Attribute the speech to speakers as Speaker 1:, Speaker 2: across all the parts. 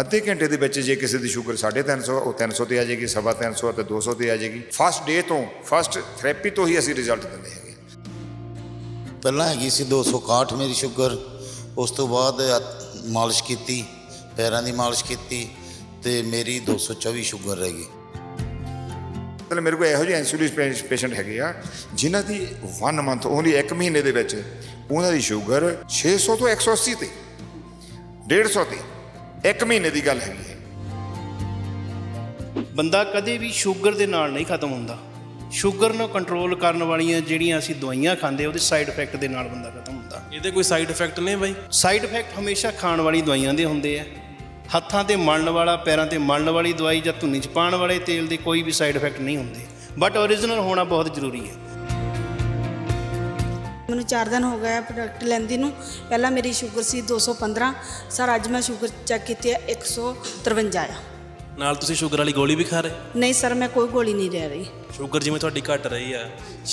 Speaker 1: ਅੱਧੇ ਘੰਟੇ ਦੇ ਵਿੱਚ ਜੇ ਕਿਸੇ ਦੀ ਸ਼ੂਗਰ 350 ਉਹ 300 ਤੇ ਆ ਜਾਏਗੀ 350 ਤੇ 200 ਤੇ ਆ ਜਾਏਗੀ ਫਸਟ ਡੇ ਤੋਂ ਫਸਟ ਥੈਰੇਪੀ ਤੋਂ ਹੀ ਅਸੀਂ ਰਿਜ਼ਲਟ ਦਿੰਦੇ ਹੈਗੇ ਪਹਿਲਾਂ ਹੈਗੀ
Speaker 2: ਸੀ 261 ਮੇਰੀ ਸ਼ੂਗਰ ਉਸ ਤੋਂ ਬਾਅਦ ਮਾਲਿਸ਼ ਕੀਤੀ ਪੈਰਾਂ ਦੀ
Speaker 1: ਮਾਲਿਸ਼ ਕੀਤੀ ਤੇ ਮੇਰੀ 224 ਸ਼ੂਗਰ ਰਹਿ ਗਈ ਤਾਂ ਮੇਰੇ ਕੋਲ ਇਹੋ ਜਿਹੇ ਇਨਸੂਲਿਨ ਪੇਸ਼ੈਂਟ ਹੈਗੇ ਆ ਜਿਨ੍ਹਾਂ ਦੀ 1 ਮੰਥ ਓਨਲੀ 1 ਮਹੀਨੇ ਦੇ ਵਿੱਚ ਉਹਨਾਂ ਦੀ ਸ਼ੂਗਰ 600 ਤੋਂ 180 ਤੇ 150 ਤੇ ਇੱਕ ਮਹੀਨੇ ਦੀ ਗੱਲ ਹੈਗੀ ਹੈ ਬੰਦਾ ਕਦੇ ਵੀ ਸ਼ੂਗਰ ਦੇ ਨਾਲ ਨਹੀਂ ਖਤਮ
Speaker 3: ਹੁੰਦਾ ਸ਼ੂਗਰ ਨੂੰ ਕੰਟਰੋਲ ਕਰਨ ਵਾਲੀਆਂ ਜਿਹੜੀਆਂ ਅਸੀਂ ਦਵਾਈਆਂ ਖਾਂਦੇ ਉਹਦੇ ਸਾਈਡ ਇਫੈਕਟ ਦੇ ਨਾਲ ਬੰਦਾ ਖਤਮ ਹੁੰਦਾ ਇਹਦੇ ਕੋਈ ਸਾਈਡ ਇਫੈਕਟ ਨਹੀਂ ਬਾਈ ਸਾਈਡ ਇਫੈਕਟ ਹਮੇਸ਼ਾ ਖਾਣ ਵਾਲੀ ਦਵਾਈਆਂ ਦੇ ਹੁੰਦੇ ਆ ਹੱਥਾਂ ਤੇ ਮਲਣ ਵਾਲਾ ਪੈਰਾਂ ਤੇ ਮਲਣ ਵਾਲੀ ਦਵਾਈ ਜਾਂ ਧੁੰਨੀ ਚ ਪਾਣ ਵਾਲੇ ਤੇਲ ਦੇ ਕੋਈ ਵੀ ਸਾਈਡ ਇਫੈਕਟ ਨਹੀਂ ਹੁੰਦੇ ਬਟ origignal ਹੋਣਾ ਬਹੁਤ ਜ਼ਰੂਰੀ ਹੈ
Speaker 4: ਮੈਨੂੰ 4 ਦਿਨ ਹੋ ਗਏ ਪ੍ਰੋਡਕਟ ਲੈਂਦੀ ਨੂੰ ਪਹਿਲਾਂ ਮੇਰੀ ਸ਼ੂਗਰ ਸੀ 215 ਸਰ ਅੱਜ ਮੈਂ ਸ਼ੂਗਰ ਚੈੱਕ ਕੀਤੀ ਹੈ 153 ਆ
Speaker 5: ਨਾਲ ਤੁਸੀਂ ਸ਼ੂਗਰ ਵਾਲੀ ਗੋਲੀ ਵੀ ਖਾ ਰਹੇ
Speaker 4: ਨਹੀਂ ਸਰ ਮੈਂ ਕੋਈ ਗੋਲੀ ਨਹੀਂ ਲੈ ਰਹੀ
Speaker 5: ਸ਼ੂਗਰ ਜਿਵੇਂ ਤੁਹਾਡੀ ਘਟ ਰਹੀ ਆ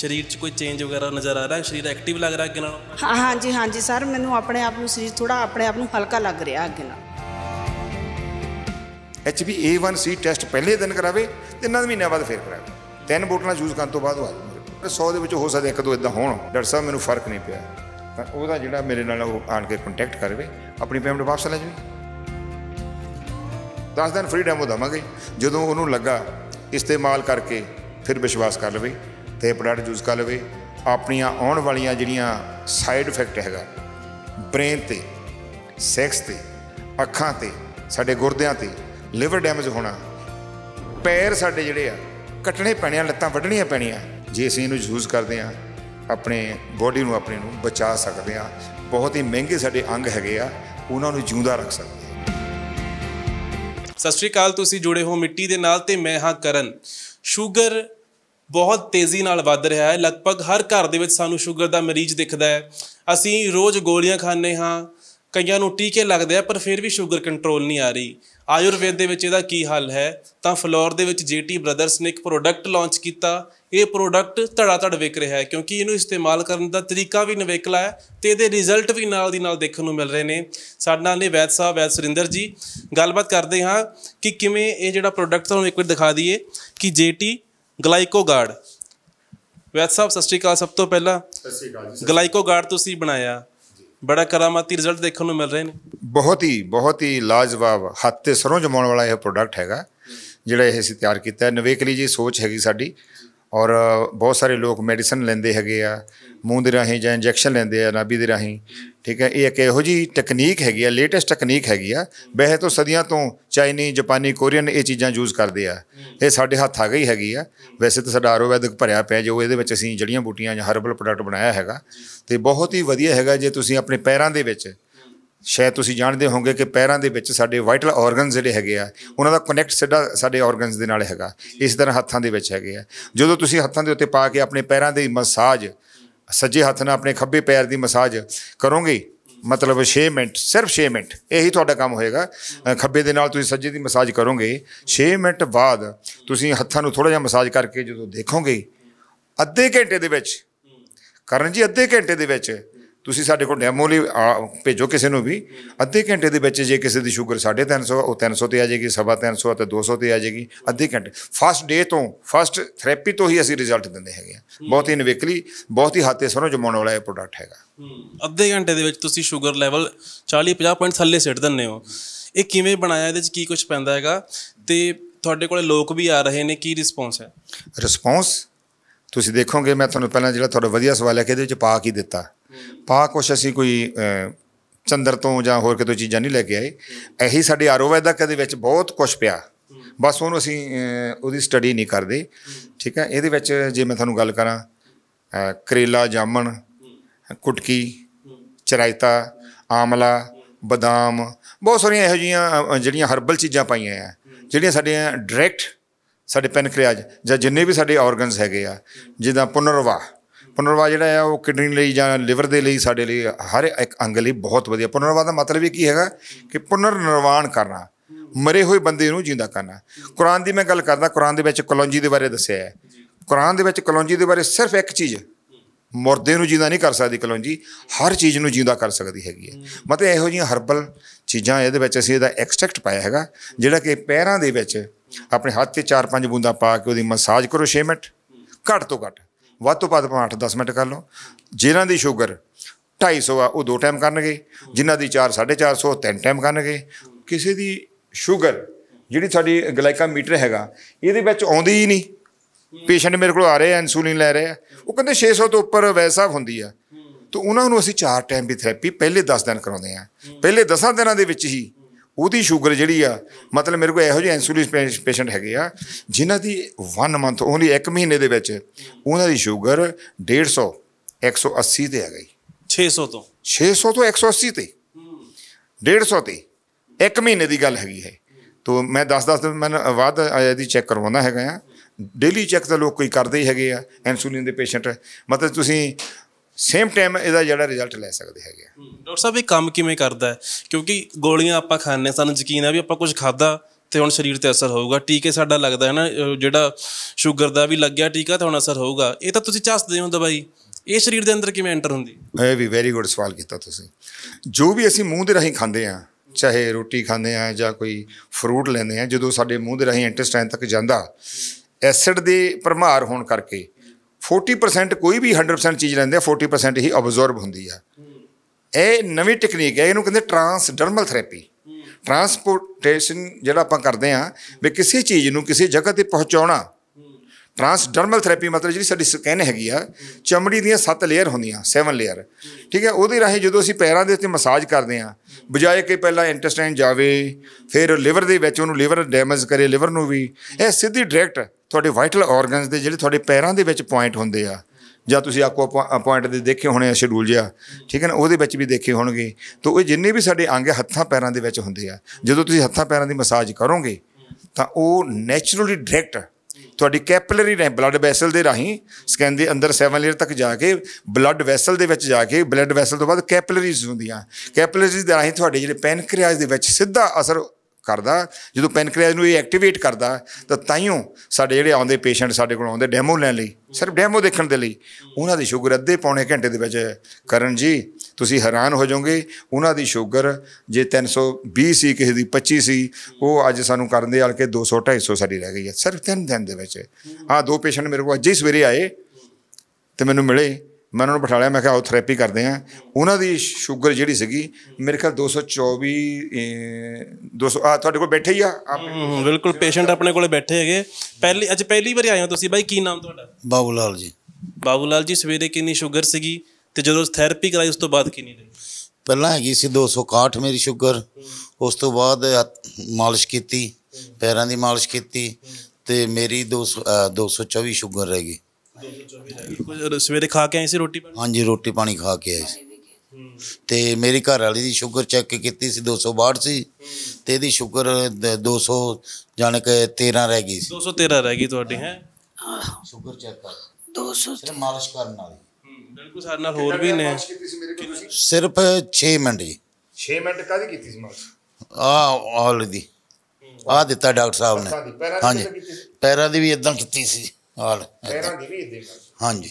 Speaker 5: ਸਰੀਰ 'ਚ ਕੋਈ ਚੇਂਜ ਵਗੈਰਾ ਨਜ਼ਰ ਆ ਰਿਹਾ ਸਰੀਰ ਐਕਟਿਵ ਲੱਗ ਰਿਹਾ ਅੱਗੇ ਨਾਲੋਂ
Speaker 4: ਹਾਂ ਹਾਂਜੀ ਹਾਂਜੀ ਸਰ ਮੈਨੂੰ ਆਪਣੇ ਆਪ ਨੂੰ ਸਰੀਰ ਥੋੜਾ ਆਪਣੇ ਆਪ ਨੂੰ ਹਲਕਾ ਲੱਗ ਰਿਹਾ ਅੱਗੇ ਨਾਲੋਂ
Speaker 1: HbA1c ਟੈਸਟ ਪਹਿਲੇ ਦਿਨ ਕਰਾਵੇ ਤੇ 9 ਮਹੀਨਿਆਂ ਬਾਅਦ ਫੇਰ ਕਰਾਵੇ ਤਿੰਨ ਬੋਟਲਾਂ ਯੂਜ਼ ਕਰਨ ਤੋਂ ਬਾਅਦ ਉਹ ਆ 100 ਦੇ ਵਿੱਚ ਹੋ ਸਕਦਾ ਇੱਕ ਦੋ ਇਦਾਂ ਹੋਣ ਡਾਕਟਰ ਸਾਹਿਬ ਮੈਨੂੰ ਫਰਕ ਨਹੀਂ ਪਿਆ ਤਾਂ ਉਹਦਾ ਜਿਹੜਾ ਮੇਰੇ ਨਾਲ ਉਹ ਆਣ ਕੇ ਕੰਟੈਕਟ ਕਰਵੇ ਆਪਣੀ ਪੇਮੈਂਟ ਵਾਪਸ ਲੈ ਜਵੇ 10 ਦਿਨ ਫ੍ਰੀ ਡੈਮੋ ਦਵਾਂਗੇ ਜਦੋਂ ਉਹਨੂੰ ਲੱਗਾ ਇਸਤੇਮਾਲ ਕਰਕੇ ਫਿਰ ਵਿਸ਼ਵਾਸ ਕਰ ਲਵੇ ਤੇ ਪ੍ਰੋਡਕਟ ਯੂਜ਼ ਕਰ ਲਵੇ ਆਪਣੀਆਂ ਆਉਣ ਵਾਲੀਆਂ ਜਿਹੜੀਆਂ ਸਾਈਡ ਇਫੈਕਟ ਹੈਗਾ ਬ੍ਰੇਨ ਤੇ ਸੈਕਸ ਤੇ ਅੱਖਾਂ ਤੇ ਸਾਡੇ ਗੁਰਦਿਆਂ ਤੇ ਲਿਵਰ ਡੈਮੇਜ ਹੋਣਾ ਪੈਰ ਸਾਡੇ ਜਿਹੜੇ ਆ ਕੱਟਣੇ ਪੈਣੇ ਲੱਤਾਂ ਵੱਢਣੀਆਂ ਪੈਣੀਆਂ ਜੇ ਅਸੀਂ ਇਹਨੂੰ ਯੂਜ਼ ਕਰਦੇ ਆ ਆਪਣੇ ਬੋਡੀ ਨੂੰ ਆਪਣੇ ਨੂੰ ਬਚਾ ਸਕਦੇ ਆ ਬਹੁਤ ਹੀ ਮਹਿੰਗੇ ਸਾਡੇ ਅੰਗ ਹੈਗੇ ਆ ਉਹਨਾਂ ਨੂੰ ਜਿਉਂਦਾ ਰੱਖ ਸਕਦੇ
Speaker 5: ਸਤਿ ਸ਼੍ਰੀ ਅਕਾਲ ਤੁਸੀਂ ਜੁੜੇ ਹੋ ਮਿੱਟੀ ਦੇ ਨਾਲ ਤੇ ਮੈਂ ਹਾਂ ਕਰਨ 슈ਗਰ ਬਹੁਤ ਤੇਜ਼ੀ ਨਾਲ ਵੱਧ ਰਿਹਾ ਹੈ ਲਗਭਗ ਹਰ ਘਰ ਦੇ ਵਿੱਚ ਸਾਨੂੰ 슈ਗਰ ਦਾ ਮਰੀਜ਼ ਦਿਖਦਾ ਹੈ ਅਸੀਂ ਰੋਜ਼ ਗੋਲੀਆਂ ਖਾਂਦੇ ਹਾਂ ਕਈਆਂ ਨੂੰ ਟੀਕੇ ਲੱਗਦੇ ਆ ਪਰ ਫਿਰ ਵੀ ਸ਼ੂਗਰ ਕੰਟਰੋਲ ਨਹੀਂ ਆ ਰਹੀ ਆਯੁਰਵੇਦ ਦੇ ਵਿੱਚ ਇਹਦਾ ਕੀ ਹੱਲ ਹੈ ਤਾਂ ਫਲੋਰ ਦੇ ਵਿੱਚ ਜੀਟੀ ਬ੍ਰਦਰਸ ਨੇ ਇੱਕ ਪ੍ਰੋਡਕਟ ਲਾਂਚ ਕੀਤਾ ਇਹ ਪ੍ਰੋਡਕਟ ਧੜਾ ਧੜ ਵਿਕ ਰਿਹਾ ਹੈ ਕਿਉਂਕਿ ਇਹਨੂੰ ਇਸਤੇਮਾਲ ਕਰਨ ਦਾ ਤਰੀਕਾ ਵੀ ਨਵੇਕਲਾ ਹੈ ਤੇ ਇਹਦੇ ਰਿਜ਼ਲਟ ਵੀ ਨਾਲ ਦੀ ਨਾਲ ਦੇਖਣ ਨੂੰ ਮਿਲ ਰਹੇ ਨੇ ਸਾਡੇ ਨਾਲ ਨੇ ਵੈਦ ਸਾਹਿਬ ਵੈਦ ਸੁਰਿੰਦਰ ਜੀ ਗੱਲਬਾਤ ਕਰਦੇ ਹਾਂ ਕਿ ਕਿਵੇਂ ਇਹ ਜਿਹੜਾ ਪ੍ਰੋਡਕਟ ਤੁਹਾਨੂੰ ਇੱਕ ਵਾਰ ਦਿਖਾ ਦਈਏ ਕਿ ਜੀਟੀ ਗਲਾਈਕੋਗਾਰਡ ਵੈਦ ਸਾਹਿਬ ਸਤਿ ਸ਼੍ਰੀ ਅਕਾਲ ਸਭ ਤੋਂ ਪਹਿਲਾਂ ਸਤਿ ਸ਼੍ਰੀ ਅਕਾਲ ਜੀ ਗਲਾਈਕੋਗਾਰਡ ਤੁਸੀਂ ਬਣਾਇਆ ਬੜਾ ਕਰਾਮਾਤੀ ਰਿਜ਼ਲਟ ਦੇਖਣ ਨੂੰ ਮਿਲ ਰਹੇ ਨੇ
Speaker 1: ਬਹੁਤ ਹੀ ਬਹੁਤ ਹੀ ਲਾਜਵਾਬ ਹੱਥ ਤੇ ਸਰੋਂ ਜਮਾਉਣ ਵਾਲਾ ਇਹ ਪ੍ਰੋਡਕਟ ਹੈਗਾ ਜਿਹੜਾ ਇਹ ਅਸੀਂ ਤਿਆਰ ਕੀਤਾ ਹੈ ਨਵੇਕਲੀ ਜੀ ਸੋਚ ਹੈਗੀ ਸਾਡੀ ਔਰ ਬਹੁਤ ਸਾਰੇ ਲੋਕ ਮੈਡੀਸਨ ਲੈਂਦੇ ਹੈਗੇ ਆ ਮੂੰਹ ਦੇ ਰਾਹੀਂ ਜਾਂ ਇੰਜੈਕਸ਼ਨ ਲੈਂਦੇ ਆ ਨਾਭੀ ਦੇ ਰਾਹੀਂ ਠੀਕ ਹੈ ਇਹ ਇੱਕ ਇਹੋ ਜੀ ਟੈਕਨੀਕ ਹੈਗੀ ਆ ਲੇਟੈਸਟ ਟੈਕਨੀਕ ਹੈਗੀ ਆ ਬਹਿ ਤੋਂ ਸਦੀਆਂ ਤੋਂ ਚਾਈਨੀ ਜਾਪਾਨੀ ਕੋਰੀਅਨ ਇਹ ਚੀਜ਼ਾਂ ਯੂਜ਼ ਕਰਦੇ ਆ ਇਹ ਸਾਡੇ ਹੱਥ ਆ ਗਈ ਹੈਗੀ ਆ ਵੈਸੇ ਤਾਂ ਸਾਡਾ ਆਯੁਰਵੈਦਿਕ ਭਰਿਆ ਪਿਆ ਜੋ ਇਹਦੇ ਵਿੱਚ ਅਸੀਂ ਜੜੀਆਂ ਬੂਟੀਆਂ ਜਾਂ ਹਰਬਲ ਪ੍ਰੋਡਕਟ ਬਣਾਇਆ ਹੈਗਾ ਤੇ ਬਹੁਤ ਹੀ ਵਧੀਆ ਹੈਗਾ ਜੇ ਤੁਸੀਂ ਆਪਣੇ ਪੈਰਾਂ ਦੇ ਵਿੱਚ ਸ਼ਾਇਦ ਤੁਸੀਂ ਜਾਣਦੇ ਹੋਵੋਗੇ ਕਿ ਪੈਰਾਂ ਦੇ ਵਿੱਚ ਸਾਡੇ ਵਾਈਟਲ ਆਰਗਨਸ ਜਿਹੜੇ ਹੈਗੇ ਆ ਉਹਨਾਂ ਦਾ ਕਨੈਕਟ ਸਿੱਧਾ ਸਾਡੇ ਆਰਗਨਸ ਦੇ ਨਾਲ ਹੈਗਾ ਇਸ ਤਰ੍ਹਾਂ ਹੱਥਾਂ ਦੇ ਵਿੱਚ ਹੈਗੇ ਆ ਜਦੋਂ ਤੁਸੀਂ ਹੱਥਾਂ ਦੇ ਉੱਤੇ ਪਾ ਕੇ ਆਪਣੇ ਪੈਰਾਂ ਦੀ ਮਸਾਜ ਸੱਜੇ ਹੱਥ ਨਾਲ ਆਪਣੇ ਖੱਬੇ ਪੈਰ ਦੀ ਮਸਾਜ ਕਰੋਗੇ ਮਤਲਬ 6 ਮਿੰਟ ਸਿਰਫ 6 ਮਿੰਟ ਇਹੀ ਤੁਹਾਡਾ ਕੰਮ ਹੋਏਗਾ ਖੱਬੇ ਦੇ ਨਾਲ ਤੁਸੀਂ ਸੱਜੇ ਦੀ ਮਸਾਜ ਕਰੋਗੇ 6 ਮਿੰਟ ਬਾਅਦ ਤੁਸੀਂ ਹੱਥਾਂ ਨੂੰ ਥੋੜਾ ਜਿਹਾ ਮਸਾਜ ਕਰਕੇ ਜਦੋਂ ਦੇਖੋਗੇ ਅੱਧੇ ਘੰਟੇ ਦੇ ਵਿੱਚ ਕਰਨ ਜੀ ਅੱਧੇ ਘੰਟੇ ਦੇ ਵਿੱਚ ਤੁਸੀਂ ਸਾਡੇ ਕੋਲ ਡੈਮੋ ਲਈ ਭੇਜੋ ਕਿਸੇ ਨੂੰ ਵੀ ਅੱਧੇ ਘੰਟੇ ਦੇ ਵਿੱਚ ਜੇ ਕਿਸੇ ਦੀ ਸ਼ੂਗਰ 350 ਉਹ 300 ਤੇ ਆ ਜਾਏਗੀ 350 ਤੇ 200 ਤੇ ਆ ਜਾਏਗੀ ਅੱਧੇ ਘੰਟੇ ਫਸਟ ਡੇ ਤੋਂ ਫਸਟ ਥੈਰੇਪੀ ਤੋਂ ਹੀ ਅਸੀਂ ਰਿਜ਼ਲਟ ਦਿੰਦੇ ਹੈਗੇ ਆ ਬਹੁਤ ਹੀ ਨਵੇਕਲੀ ਬਹੁਤ ਹੀ ਹਾਤੇ ਸਰੋਂ ਜਮਾਉਣ ਵਾਲਾ ਇਹ ਪ੍ਰੋਡਕਟ ਹੈਗਾ
Speaker 5: ਅੱਧੇ ਘੰਟੇ ਦੇ ਵਿੱਚ ਤੁਸੀਂ ਸ਼ੂਗਰ ਲੈਵਲ 40 50 ਪੁਆਇੰਟ ਥੱਲੇ ਸਿੱਟ ਦਿੰਦੇ ਹੋ ਇਹ ਕਿਵੇਂ ਬਣਾਇਆ ਇਹਦੇ ਵਿੱਚ ਕੀ ਕੁਝ ਪੈਂਦਾ ਹੈਗਾ ਤੇ ਤੁਹਾਡੇ ਕੋਲੇ ਲੋਕ ਵੀ ਆ ਰਹੇ ਨੇ ਕੀ ਰਿਸਪੌਂਸ ਹੈ
Speaker 1: ਰਿਸਪੌਂਸ ਤੁਸੀਂ ਦੇਖੋਗੇ ਮੈਂ ਤੁਹਾਨੂੰ ਪਹਿਲਾਂ ਜਿਹੜਾ ਤੁਹਾਡਾ ਵਧੀਆ ਸਵਾਲ ਹੈ ਕਿ ਇਹਦੇ ਵਿੱਚ ਪਾ ਕੀ ਦਿੱਤਾ ਪਾ ਕੁਛ ਅਸੀਂ ਕੋਈ ਚੰਦਰ ਤੋਂ ਜਾਂ ਹੋਰ ਕਿਤੇ ਚੀਜ਼ਾਂ ਨਹੀਂ ਲੈ ਕੇ ਆਏ ਇਹੀ ਸਾਡੇ ਆਯੁਰਵੈਦਿਕ ਦੇ ਵਿੱਚ ਬਹੁਤ ਕੁਝ ਪਿਆ ਬਸ ਉਹਨੂੰ ਅਸੀਂ ਉਹਦੀ ਸਟੱਡੀ ਨਹੀਂ ਕਰਦੇ ਠੀਕ ਹੈ ਇਹਦੇ ਵਿੱਚ ਜੇ ਮੈਂ ਤੁਹਾਨੂੰ ਗੱਲ ਕਰਾਂ ਕਰੇਲਾ ਜਾਮਣ ਕੁਟਕੀ ਚਰਾਇਤਾ ਆਮਲਾ ਬਦਾਮ ਬਹੁਤ ਸਾਰੀਆਂ ਇਹੋ ਜੀਆਂ ਜਿਹੜੀਆਂ ਹਰਬਲ ਚੀਜ਼ਾਂ ਪਾਈਆਂ ਆ ਜਿਹੜੀਆਂ ਸਾਡੀਆਂ ਡਾਇਰੈਕਟ ਸਾਡੇ ਪੈਨਕ੍ਰੀਆਜ ਜਾਂ ਜਿੰਨੇ ਵੀ ਸਾਡੇ ਆਰਗਨਸ ਹੈਗੇ ਆ ਜਿੱਦਾਂ ਪੁਨਰਵਾ ਪੁਨਰਵਾ ਜਿਹੜਾ ਆ ਉਹ ਕਿਡਨੀ ਲਈ ਜਾਂ ਲਿਵਰ ਦੇ ਲਈ ਸਾਡੇ ਲਈ ਹਰ ਇੱਕ ਅੰਗ ਲਈ ਬਹੁਤ ਵਧੀਆ ਪੁਨਰਵਾ ਦਾ ਮਤਲਬ ਇਹ ਕੀ ਹੈਗਾ ਕਿ ਪੁਨਰ ਨਿਰਵਾਣ ਕਰਨਾ ਮਰੇ ਹੋਏ ਬੰਦੇ ਨੂੰ ਜਿੰਦਾ ਕਰਨਾ ਕੁਰਾਨ ਦੀ ਮੈਂ ਗੱਲ ਕਰਦਾ ਕੁਰਾਨ ਦੇ ਵਿੱਚ ਕਲੌਂਜੀ ਦੇ ਬਾਰੇ ਦੱਸਿਆ ਹੈ ਕੁਰਾਨ ਦੇ ਵਿੱਚ ਕਲੌਂਜੀ ਦੇ ਬਾਰੇ ਸਿਰਫ ਇੱਕ ਚੀਜ਼ ਮਰਦੇ ਨੂੰ ਜਿੰਦਾ ਨਹੀਂ ਕਰ ਸਕਦੀ ਕਲੌਂਜੀ ਹਰ ਚੀਜ਼ ਨੂੰ ਜਿੰਦਾ ਕਰ ਸਕਦੀ ਹੈਗੀ ਹੈ ਮਤਲਬ ਇਹੋ ਜਿਹੀਆਂ ਹਰਬਲ ਚੀਜ਼ਾਂ ਇਹਦੇ ਵਿੱਚ ਅਸੀਂ ਇਹਦਾ ਐਕਸਟ੍ਰੈਕਟ ਪਾਇਆ ਹੈਗਾ ਜਿਹੜਾ ਕਿ ਪੈਰਾਂ ਦੇ ਵਿੱਚ ਆਪਣੇ ਹੱਥ ਤੇ ਚਾਰ ਪੰਜ ਬੂੰਦਾਂ ਪਾ ਕੇ ਉਹਦੀ ਮਸਾਜ ਕਰੋ 6 ਮਿੰਟ ਘੱਟ ਤੋਂ ਘੱਟ ਵੱਧ ਤੋਂ ਵੱਧ ਭਾਵੇਂ 8-10 ਮਿੰਟ ਕਰ ਲਓ ਜਿਨ੍ਹਾਂ ਦੀ ਸ਼ੂਗਰ 250 ਆ ਉਹ ਦੋ ਟਾਈਮ ਕਰਨਗੇ ਜਿਨ੍ਹਾਂ ਦੀ 4 450 ਉਹ ਤਿੰਨ ਟਾਈਮ ਕਰਨਗੇ ਕਿਸੇ ਦੀ ਸ਼ੂਗਰ ਜਿਹੜੀ ਸਾਡੀ ਗਲਾਈਕਾਮੀਟਰ ਹੈਗਾ ਇਹਦੇ ਵਿੱਚ ਆਉਂਦੀ ਹੀ ਨਹੀਂ ਪੇਸ਼ੈਂਟ ਮੇਰੇ ਕੋਲ ਆ ਰਹੇ ਆ ਇਨਸੂਲਿਨ ਲੈ ਰਹੇ ਆ ਉਹ ਕਹਿੰਦੇ 600 ਤੋਂ ਉੱਪਰ ਵੈਸਾ ਹੁੰਦੀ ਆ ਤਾਂ ਉਹਨਾਂ ਨੂੰ ਅਸੀਂ ਚਾਰ ਟਾਈਮ ਦੀ ਥੈਰੇਪੀ ਪਹਿਲੇ 10 ਦਿਨ ਕਰਾਉਂਦੇ ਆ ਪਹਿਲੇ 10 ਦਿਨਾਂ ਦੇ ਵਿੱਚ ਹੀ ਉਹਦੀ ਸ਼ੂਗਰ ਜਿਹੜੀ ਆ ਮਤਲਬ ਮੇਰੇ ਕੋਲ ਇਹੋ ਜਿਹੇ ਇਨਸੂਲਿਨ ਪੇਸ਼ੈਂਟ ਹੈਗੇ ਆ ਜਿਨ੍ਹਾਂ ਦੀ 1 ਮੰਥ ਓਨਲੀ 1 ਮਹੀਨੇ ਦੇ ਵਿੱਚ ਉਹਨਾਂ ਦੀ ਸ਼ੂਗਰ 150 180 ਤੇ ਆ ਗਈ 600 ਤੋਂ 600 ਤੋਂ 180 ਤੇ 150 ਤੇ 1 ਮਹੀਨੇ ਦੀ ਗੱਲ ਹੈਗੀ ਹੈ ਤੋਂ ਮੈਂ ਦੱਸ ਦੱਸ ਮੈਂ ਬਾਅਦ ਆਇਆ ਦੀ ਚੈੱਕ ਕਰਵਾਉਣਾ ਹੈਗਾ ਆ ਡੇਲੀ ਚੈੱਕ ਤਾਂ ਲੋਕ ਕੋਈ ਕਰਦੇ ਹੀ ਹੈਗੇ ਆ ਇਨਸੂਲਿਨ ਦੇ ਪੇਸ਼ੈਂਟ ਮਤਲਬ ਤੁਸੀਂ ਸੇਮ ਟਾਈਮ ਇਹਦਾ ਜਿਹੜਾ ਰਿਜ਼ਲਟ ਲੈ ਸਕਦੇ ਹੈਗੇ
Speaker 5: ਡਾਕਟਰ ਸਾਹਿਬ ਇਹ ਕੰਮ ਕਿਵੇਂ ਕਰਦਾ ਹੈ ਕਿਉਂਕਿ ਗੋਲੀਆਂ ਆਪਾਂ ਖਾਣੇ ਸਾਨੂੰ ਯਕੀਨ ਹੈ ਵੀ ਆਪਾਂ ਕੁਝ ਖਾਦਾ ਤੇ ਹੁਣ ਸਰੀਰ ਤੇ ਅਸਰ ਹੋਊਗਾ ਟੀਕੇ ਸਾਡਾ ਲੱਗਦਾ ਹੈ ਨਾ ਜਿਹੜਾ ਸ਼ੂਗਰ ਦਾ ਵੀ ਲੱਗਿਆ ਟੀਕਾ ਤਾਂ ਹੁਣ ਅਸਰ ਹੋਊਗਾ ਇਹ ਤਾਂ ਤੁਸੀਂ ਚੱਸਦੇ ਹੋ ਦਵਾਈ ਇਹ ਸਰੀਰ ਦੇ ਅੰਦਰ ਕਿਵੇਂ ਐਂਟਰ ਹੁੰਦੀ
Speaker 1: ਇਹ ਵੀ ਵੈਰੀ ਗੁੱਡ ਸਵਾਲ ਕੀਤਾ ਤੁਸੀਂ ਜੋ ਵੀ ਅਸੀਂ ਮੂੰਹ ਦੇ ਰਾਹੀਂ ਖਾਂਦੇ ਆ ਚਾਹੇ ਰੋਟੀ ਖਾਂਦੇ ਆ ਜਾਂ ਕੋਈ ਫਰੂਟ ਲੈਂਦੇ ਆ ਜਦੋਂ ਸਾਡੇ ਮੂੰਹ ਦੇ ਰਾਹੀਂ ਇੰਟੈਸਟਾਈਨ ਤੱਕ ਜਾਂਦਾ ਐਸਿਡ ਦੇ ਭਰਮਾਰ ਹੋਣ ਕਰਕੇ 40% ਕੋਈ ਵੀ 100% ਚੀਜ਼ ਲੈਂਦੇ ਆ 40% ਹੀ ਅਬਜ਼ਰਬ ਹੁੰਦੀ ਆ ਇਹ ਨਵੀਂ ਟੈਕਨੀਕ ਹੈ ਇਹਨੂੰ ਕਹਿੰਦੇ ਟਰਾਂਸਡਰਮਲ ਥੈਰੇਪੀ ਟਰਾਂਸਪੋਰਟੇਸ਼ਨ ਜਿਹੜਾ ਆਪਾਂ ਕਰਦੇ ਆ ਵੀ ਕਿਸੇ ਚੀਜ਼ ਨੂੰ ਕਿਸੇ ਜਗ੍ਹਾ ਤੇ ਪਹੁੰਚਾਉਣਾ ਟ੍ਰਾਂਸਡਰਮਲ ਥੈਰੇਪੀ ਮਤਲਬ ਜਿਹੜੀ ਸਾਡੀ ਸਕਿਨ ਹੈਗੀ ਆ ਚਮੜੀ ਦੀਆਂ 7 ਲੇਅਰ ਹੁੰਦੀਆਂ 7 ਲੇਅਰ ਠੀਕ ਹੈ ਉਹਦੇ ਰਾਹੀਂ ਜਦੋਂ ਅਸੀਂ ਪੈਰਾਂ ਦੇ ਉੱਤੇ ਮਸਾਜ ਕਰਦੇ ਆ ਬਜਾਏ ਕਿ ਪਹਿਲਾਂ ਇੰਟਸਟਾਈਨ ਜਾਵੇ ਫਿਰ ਲਿਵਰ ਦੇ ਵਿੱਚ ਉਹਨੂੰ ਲਿਵਰ ਡੈਮੇਜ ਕਰੇ ਲਿਵਰ ਨੂੰ ਵੀ ਇਹ ਸਿੱਧੀ ਡਾਇਰੈਕਟ ਤੁਹਾਡੇ ਵਾਈਟਲ ਆਰਗਨਸ ਦੇ ਜਿਹੜੇ ਤੁਹਾਡੇ ਪੈਰਾਂ ਦੇ ਵਿੱਚ ਪੁਆਇੰਟ ਹੁੰਦੇ ਆ ਜਾਂ ਤੁਸੀਂ ਆਕਵਾ ਪੁਆਇੰਟ ਦੇ ਦੇਖੇ ਹੋਣੇ ਆ ਸ਼ਡਿਊਲ ਜਿਆ ਠੀਕ ਹੈ ਨਾ ਉਹਦੇ ਵਿੱਚ ਵੀ ਦੇਖੇ ਹੋਣਗੇ ਤਾਂ ਉਹ ਜਿੰਨੇ ਵੀ ਸਾਡੇ ਅੰਗ ਹੱਥਾਂ ਪੈਰਾਂ ਦੇ ਵਿੱਚ ਹੁੰਦੇ ਆ ਜਦੋਂ ਤੁਸੀਂ ਹੱਥਾਂ ਪੈਰਾਂ ਦੀ ਮਸਾਜ ਕਰੋਗੇ ਤਾਂ ਉਹ ਨੇਚਰਲੀ ਡਾਇਰੈਕਟ ਤੁਹਾਡੀ ਕੈਪਿਲਰੀ ਨੇ ਬਲੱਡ ਵੈਸਲ ਦੇ ਰਾਹੀਂ ਸਕਿਨ ਦੇ ਅੰਦਰ 7 ਲੇਅਰ ਤੱਕ ਜਾ ਕੇ ਬਲੱਡ ਵੈਸਲ ਦੇ ਵਿੱਚ ਜਾ ਕੇ ਬਲੱਡ ਵੈਸਲ ਤੋਂ ਬਾਅਦ ਕੈਪਿਲਰੀਜ਼ ਹੁੰਦੀਆਂ ਕੈਪਿਲਰੀਜ਼ ਦੇ ਰਾਹੀਂ ਤੁਹਾਡੇ ਜਿਹੜੇ ਪੈਨਕ੍ਰੀਆਸ ਦੇ ਵਿੱਚ ਸਿੱਧਾ ਅਸਰ ਕਰਦਾ ਜਦੋਂ ਪੈਨਕ੍ਰੀਆਸ ਨੂੰ ਇਹ ਐਕਟੀਵੇਟ ਕਰਦਾ ਤਾਂ ਤਾਈਓ ਸਾਡੇ ਜਿਹੜੇ ਆਉਂਦੇ ਪੇਸ਼ੈਂਟ ਸਾਡੇ ਕੋਲ ਆਉਂਦੇ ਡੈਮੋ ਲੈਣ ਲਈ ਸਿਰਫ ਡੈਮੋ ਦੇਖਣ ਦੇ ਲਈ ਉਹਨਾਂ ਦੀ ਸ਼ੂਗਰ ਅੱਧੇ ਪੌਣੇ ਘੰਟੇ ਦੇ ਵਿੱਚ ਕਰਨ ਜੀ ਤੁਸੀਂ ਹੈਰਾਨ ਹੋ ਜਾਓਗੇ ਉਹਨਾਂ ਦੀ ਸ਼ੂਗਰ ਜੇ 320 ਸੀ ਕਿਸੇ ਦੀ 25 ਸੀ ਉਹ ਅੱਜ ਸਾਨੂੰ ਕਰਨ ਦੇ ਆਲ ਕੇ 200 250 ਸਾਡੀ ਰਹਿ ਗਈ ਹੈ ਸਿਰਫ 3 ਦਿਨ ਦੇ ਵਿੱਚ ਆ ਦੋ ਪੇਸ਼ੈਂਟ ਮੇਰੇ ਕੋਲ ਅੱਜ ਹੀ ਸਵੇਰੇ ਆਏ ਤੇ ਮੈਨੂੰ ਮਿਲੇ ਮੈਂ ਉਹਨਾਂ ਨੂੰ ਬਿਠਾ ਲਿਆ ਮੈਂ ਕਿਹਾ ਉਹ ਥੈਰੇਪੀ ਕਰਦੇ ਆ ਉਹਨਾਂ ਦੀ ਸ਼ੂਗਰ ਜਿਹੜੀ ਸੀਗੀ ਮੇਰੇ ਖਿਆਲ 224 200 ਆ ਤੁਹਾਡੇ ਕੋਲ ਬੈਠੇ ਹੀ ਆ
Speaker 5: ਬਿਲਕੁਲ ਪੇਸ਼ੈਂਟ ਆਪਣੇ ਕੋਲੇ ਬੈਠੇ ਹੈਗੇ ਪਹਿਲੀ ਅੱਜ ਪਹਿਲੀ ਵਾਰ ਆਏ ਹੋ ਤੁਸੀਂ ਬਾਈ ਕੀ ਨਾਮ ਤੁਹਾਡਾ ਬਾਬੂ ਲਾਲ ਜੀ ਬਾਬੂ ਲਾਲ ਜੀ ਸਵੇਰੇ ਕਿੰਨੀ ਸ਼ੂਗਰ ਸੀਗੀ ਤੇ ਜਦੋਂ ਥੈਰੇਪੀ ਕਰਾਈ ਉਸ ਤੋਂ ਬਾਅਦ ਕਿੰਨੀ ਰਹੀ
Speaker 2: ਪਹਿਲਾਂ ਹੈਗੀ ਸੀ 261 ਮੇਰੀ ਸ਼ੂਗਰ ਉਸ ਤੋਂ ਬਾਅਦ ਮਾਲਿਸ਼ ਕੀਤੀ ਪੈਰਾਂ ਦੀ ਮਾਲਿਸ਼ ਕੀਤੀ ਤੇ ਮੇਰੀ 224 ਸ਼ੂਗਰ ਰਹਿ ਗਈ 224 ਸਵੇਰੇ ਖਾ ਕੇ ਆਏ ਸੀ ਰੋਟੀ ਪਾਣੀ ਹਾਂਜੀ ਰੋਟੀ ਪਾਣੀ ਖਾ ਕੇ ਆਏ ਸੀ ਤੇ ਮੇਰੀ ਘਰ ਵਾਲੀ ਦੀ ਸ਼ੂਗਰ ਚੈੱਕ ਕੀਤੀ ਸੀ 262 ਸੀ ਤੇ ਇਹਦੀ ਸ਼ੂਗਰ 200 ਜਾਣ ਕੇ 13 ਰਹਿ ਗਈ ਸੀ 213 ਰਹਿ ਗਈ ਤੁਹਾਡੀ ਹੈ ਸ਼ੂਗਰ ਚੈੱਕ ਕਰ 200 ਸਿਰਫ ਮਾਲਿਸ਼ ਕਰਨ ਵਾਲੀ ਬਿਲਕੁਲ ਸਾਡੇ ਨਾਲ ਹੋਰ ਵੀ ਨੇ ਸਿਰਫ 6 ਮਿੰਟ ਜੀ
Speaker 1: 6 ਮਿੰਟ ਕਾਦੀ ਕੀਤੀ ਸੀ ਮਾਲਿਸ਼
Speaker 2: ਆ ਆਲਦੀ ਆ ਦਿੱਤਾ ਡਾਕਟਰ ਸਾਹਿਬ ਨੇ ਹਾਂਜੀ ਪੈਰਾਂ ਦੀ ਵੀ ਇਦਾਂ ਕੀਤੀ ਸੀ ਹਾਲ
Speaker 1: ਪੈਰਾਂ ਦੀ ਵੀ ਦੇਖ ਹਾਂਜੀ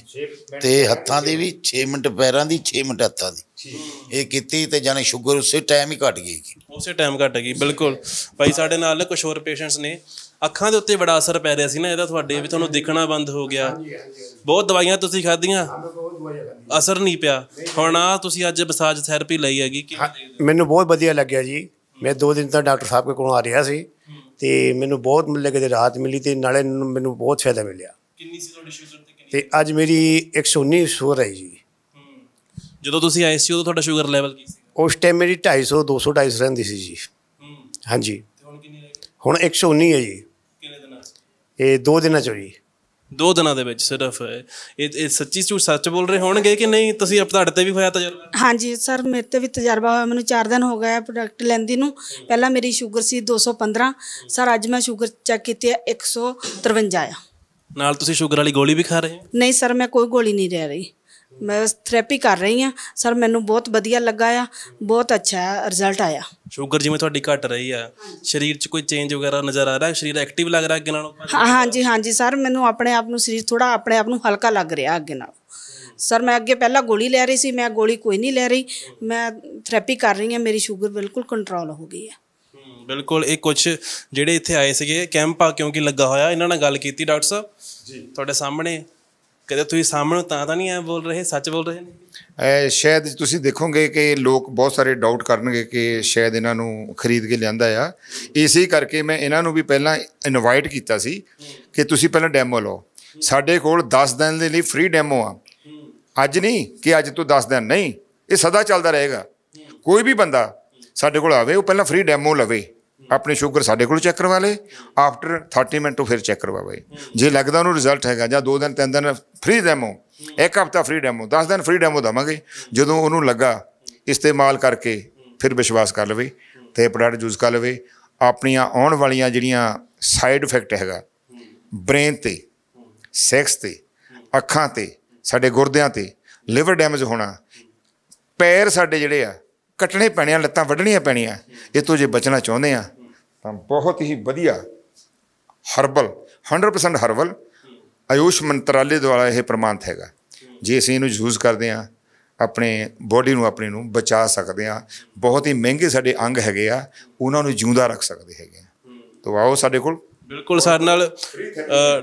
Speaker 1: ਤੇ ਹੱਥਾਂ
Speaker 2: ਦੀ ਵੀ 6 ਮਿੰਟ ਪੈਰਾਂ ਦੀ 6 ਮਿੰਟ ਹੱਥਾਂ ਦੀ ਇਹ ਕੀਤੀ ਤੇ ਜਾਨੇ ਸ਼ੂਗਰ ਉਸੇ ਟਾਈਮ ਹੀ ਘਟ ਗਈ
Speaker 5: ਉਸੇ ਟਾਈਮ ਘਟ ਗਈ ਬਿਲਕੁਲ ਭਾਈ ਸਾਡੇ ਨਾਲ ਕੁਝ ਹੋਰ ਪੇਸ਼ੈਂਟਸ ਨੇ ਅੱਖਾਂ ਦੇ ਉੱਤੇ ਬੜਾ ਅਸਰ ਪੈ ਰਿਹਾ ਸੀ ਨਾ ਇਹਦਾ ਤੁਹਾਡੇ ਵੀ ਤੁਹਾਨੂੰ ਦਿਖਣਾ ਬੰਦ ਹੋ ਗਿਆ ਬਹੁਤ ਦਵਾਈਆਂ ਤੁਸੀਂ ਖਾਧੀਆਂ ਅਸਰ ਨਹੀਂ ਪਿਆ ਹੁਣ ਆ ਤੁਸੀਂ ਅੱਜ ਬਸਾਜ ਥੈਰੇਪੀ ਲਈ ਹੈਗੀ
Speaker 2: ਮੈਨੂੰ ਬਹੁਤ ਵਧੀਆ ਲੱਗਿਆ ਜੀ ਮੈਂ 2 ਦਿਨ ਤੋਂ ਡਾਕਟਰ ਸਾਹਿਬ ਕੋਲ ਆ ਰਿਹਾ ਸੀ ਤੇ ਮੈਨੂੰ ਬਹੁਤ ਮਤਲਬ ਕਿ ਰਾਤ ਮਿਲੀ ਤੇ ਨਾਲੇ ਮੈਨੂੰ ਬਹੁਤ ਫਾਇਦਾ ਮਿਲਿਆ ਕਿੰਨੀ ਸੀ ਤੁਹਾਡੀ ਸ਼ੂਗਰ ਤੇ ਕਿੰਨੀ ਤੇ ਅੱਜ ਮੇਰੀ 119 ਸ਼ੂਗਰ ਹੈ ਜੀ
Speaker 5: ਜਦੋਂ ਤੁਸੀਂ ਆਏ ਸੀ ਉਦੋਂ ਤੁਹਾਡਾ ਸ਼ੂਗਰ ਲੈਵਲ ਕੀ
Speaker 2: ਸੀ ਉਸ ਟਾਈਮ ਮੇਰੀ 250 200 ਟਾਈਸ ਰਹਿੰਦੀ ਸੀ ਜੀ ਹਾਂਜੀ ਹੁਣ 119 ਹੈ ਜੀ ਕਿੰਨੇ ਦਿਨਾਂ ਇਹ 2 ਦਿਨਾਂ ਚ ਜੀ
Speaker 5: ਦੋ ਦਿਨਾਂ ਦੇ ਵਿੱਚ ਸਿਰਫ ਇਹ ਇਹ ਸੱਚੀ ਝੂਠ ਸੱਚ ਬੋਲ ਰਹੇ ਹੋਣਗੇ ਕਿ ਨਹੀਂ ਤੁਸੀਂ ਆਪ ਤੁਹਾਡੇ ਤੇ ਵੀ ਹੋਇਆ ਤਜਰਬਾ
Speaker 4: ਹਾਂਜੀ ਸਰ ਮੇਰੇ ਤੇ ਵੀ ਤਜਰਬਾ ਹੋਇਆ ਮੈਨੂੰ 4 ਦਿਨ ਹੋ ਗਏ ਪ੍ਰੋਡਕਟ ਲੈਂਦੀ ਨੂੰ ਪਹਿਲਾਂ ਮੇਰੀ ਸ਼ੂਗਰ ਸੀ 215 ਸਰ ਅੱਜ ਮੈਂ ਸ਼ੂਗਰ ਚੈੱਕ ਕੀਤੀ 153 ਆ
Speaker 5: ਨਾਲ ਤੁਸੀਂ ਸ਼ੂਗਰ ਵਾਲੀ ਗੋਲੀ ਵੀ ਖਾ ਰਹੇ ਹੋ
Speaker 4: ਨਹੀਂ ਸਰ ਮੈਂ ਕੋਈ ਗੋਲੀ ਨਹੀਂ ਲੈ ਰਹੀ ਮੈਂ ਥੈਰੇਪੀ ਕਰ ਰਹੀ ਆ ਸਰ ਮੈਨੂੰ ਬਹੁਤ ਵਧੀਆ ਲੱਗਾ ਆ ਬਹੁਤ ਅੱਛਾ ਰਿਜ਼ਲਟ ਆਇਆ
Speaker 5: ਸ਼ੂਗਰ ਜਿਵੇਂ ਤੁਹਾਡੀ ਘਟ ਰਹੀ ਆ ਸਰੀਰ 'ਚ ਕੋਈ ਚੇਂਜ ਵਗੈਰਾ ਨਜ਼ਰ ਆ ਰਿਹਾ ਸਰੀਰ ਐਕਟਿਵ ਲੱਗ ਰਿਹਾ ਅੱਗੇ ਨਾਲੋਂ
Speaker 4: ਹਾਂਜੀ ਹਾਂਜੀ ਸਰ ਮੈਨੂੰ ਆਪਣੇ ਆਪ ਨੂੰ ਸਰੀਰ ਥੋੜਾ ਆਪਣੇ ਆਪ ਨੂੰ ਹਲਕਾ ਲੱਗ ਰਿਹਾ ਅੱਗੇ ਨਾਲ ਸਰ ਮੈਂ ਅੱਗੇ ਪਹਿਲਾਂ ਗੋਲੀ ਲੈ ਰਹੀ ਸੀ ਮੈਂ ਗੋਲੀ ਕੋਈ ਨਹੀਂ ਲੈ ਰਹੀ ਮੈਂ ਥੈਰੇਪੀ ਕਰ ਰਹੀ ਆ ਮੇਰੀ ਸ਼ੂਗਰ ਬਿਲਕੁਲ ਕੰਟਰੋਲ ਹੋ ਗਈ ਆ
Speaker 5: ਬਿਲਕੁਲ ਇਹ ਕੁਝ ਜਿਹੜੇ ਇੱਥੇ ਆਏ ਸੀਗੇ ਕੈਂਪ ਆ ਕਿਉਂਕਿ ਲੱਗਾ ਹੋਇਆ ਇਹਨਾਂ ਨਾਲ ਗੱਲ ਕੀਤੀ ਡਾਕਟਰ ਸਾਹਿਬ ਜੀ ਤੁਹਾਡੇ ਸਾਹਮਣੇ ਕਦੇ ਤੁਸੀਂ ਸਾਹਮਣੇ ਤਾਂ ਤਾਂ ਨਹੀਂ ਐ ਬੋਲ ਰਹੇ ਸੱਚ ਬੋਲ ਰਹੇ
Speaker 1: ਨੇ ਸ਼ਾਇਦ ਤੁਸੀਂ ਦੇਖੋਗੇ ਕਿ ਲੋਕ ਬਹੁਤ ਸਾਰੇ ਡਾਊਟ ਕਰਨਗੇ ਕਿ ਸ਼ਾਇਦ ਇਹਨਾਂ ਨੂੰ ਖਰੀਦ ਕੇ ਲਿਆਂਦਾ ਆ ਇਸੇ ਕਰਕੇ ਮੈਂ ਇਹਨਾਂ ਨੂੰ ਵੀ ਪਹਿਲਾਂ ਇਨਵਾਈਟ ਕੀਤਾ ਸੀ ਕਿ ਤੁਸੀਂ ਪਹਿਲਾਂ ਡੈਮੋ ਲਓ ਸਾਡੇ ਕੋਲ 10 ਦਿਨ ਦੇ ਲਈ ਫ੍ਰੀ ਡੈਮੋ ਆ ਅੱਜ ਨਹੀਂ ਕਿ ਅੱਜ ਤੋਂ 10 ਦਿਨ ਨਹੀਂ ਇਹ ਸਦਾ ਚੱਲਦਾ ਰਹੇਗਾ ਕੋਈ ਵੀ ਬੰਦਾ ਸਾਡੇ ਕੋਲ ਆਵੇ ਉਹ ਪਹਿਲਾਂ ਫ੍ਰੀ ਡੈਮੋ ਲਵੇ ਆਪਣੇ ਸ਼ੂਗਰ ਸਾਡੇ ਕੋਲ ਚੈੱਕ ਕਰਵਾ ਲੇ ਆਫਟਰ 30 ਮਿੰਟ ਉਹ ਫਿਰ ਚੈੱਕ ਕਰਵਾਵੇ ਜੇ ਲੱਗਦਾ ਉਹਨੂੰ ਰਿਜ਼ਲਟ ਹੈਗਾ ਜਾਂ 2 ਦਿਨ 3 ਦਿਨ ਫ੍ਰੀ ਡੈਮੋ ਇੱਕ ਹਫਤਾ ਫ੍ਰੀ ਡੈਮੋ 10 ਦਿਨ ਫ੍ਰੀ ਡੈਮੋ ਦਵਾਂਗੇ ਜਦੋਂ ਉਹਨੂੰ ਲੱਗਾ ਇਸਤੇਮਾਲ ਕਰਕੇ ਫਿਰ ਵਿਸ਼ਵਾਸ ਕਰ ਲਵੇ ਤੇ ਪ੍ਰੋਡਕਟ ਯੂਜ਼ ਕਰ ਲਵੇ ਆਪਣੀਆਂ ਆਉਣ ਵਾਲੀਆਂ ਜਿਹੜੀਆਂ ਸਾਈਡ ਇਫੈਕਟ ਹੈਗਾ ਬ੍ਰੇਨ ਤੇ ਸੈਕਸ ਤੇ ਅੱਖਾਂ ਤੇ ਸਾਡੇ ਗੁਰਦਿਆਂ ਤੇ ਲਿਵਰ ਡੈਮੇਜ ਹੋਣਾ ਪੈਰ ਸਾਡੇ ਜਿਹੜੇ ਆ ਕੱਟਣੇ ਪੈਣੇ ਆ ਲੱਤਾਂ ਵੱਢਣੀਆਂ ਪੈਣੀਆਂ ਇਹ ਤੋਂ ਜੇ ਬਚਣਾ ਚਾਹੁੰਦੇ ਆ ਤਾਂ ਬਹੁਤ ਹੀ ਵਧੀਆ ਹਰਬਲ 100% ਹਰਬਲ ਆਯੂਸ਼ ਮੰਤਰਾਲੇ ਦੁਆਰਾ ਇਹ ਪ੍ਰਮਾਣਿਤ ਹੈਗਾ ਜੇ ਅਸੀਂ ਇਹਨੂੰ ਯੂਜ਼ ਕਰਦੇ ਆ ਆਪਣੇ ਬੋਡੀ ਨੂੰ ਆਪਣੇ ਨੂੰ ਬਚਾ ਸਕਦੇ ਆ ਬਹੁਤ ਹੀ ਮਹਿੰਗੇ ਸਾਡੇ ਅੰਗ ਹੈਗੇ ਆ ਉਹਨਾਂ ਨੂੰ ਜਿਉਂਦਾ ਰੱਖ ਸਕਦੇ ਹੈਗੇ ਆ ਤੋਂ ਆਓ ਸਾਡੇ ਕੋਲ
Speaker 5: ਬਿਲਕੁਲ ਸਰ ਨਾਲ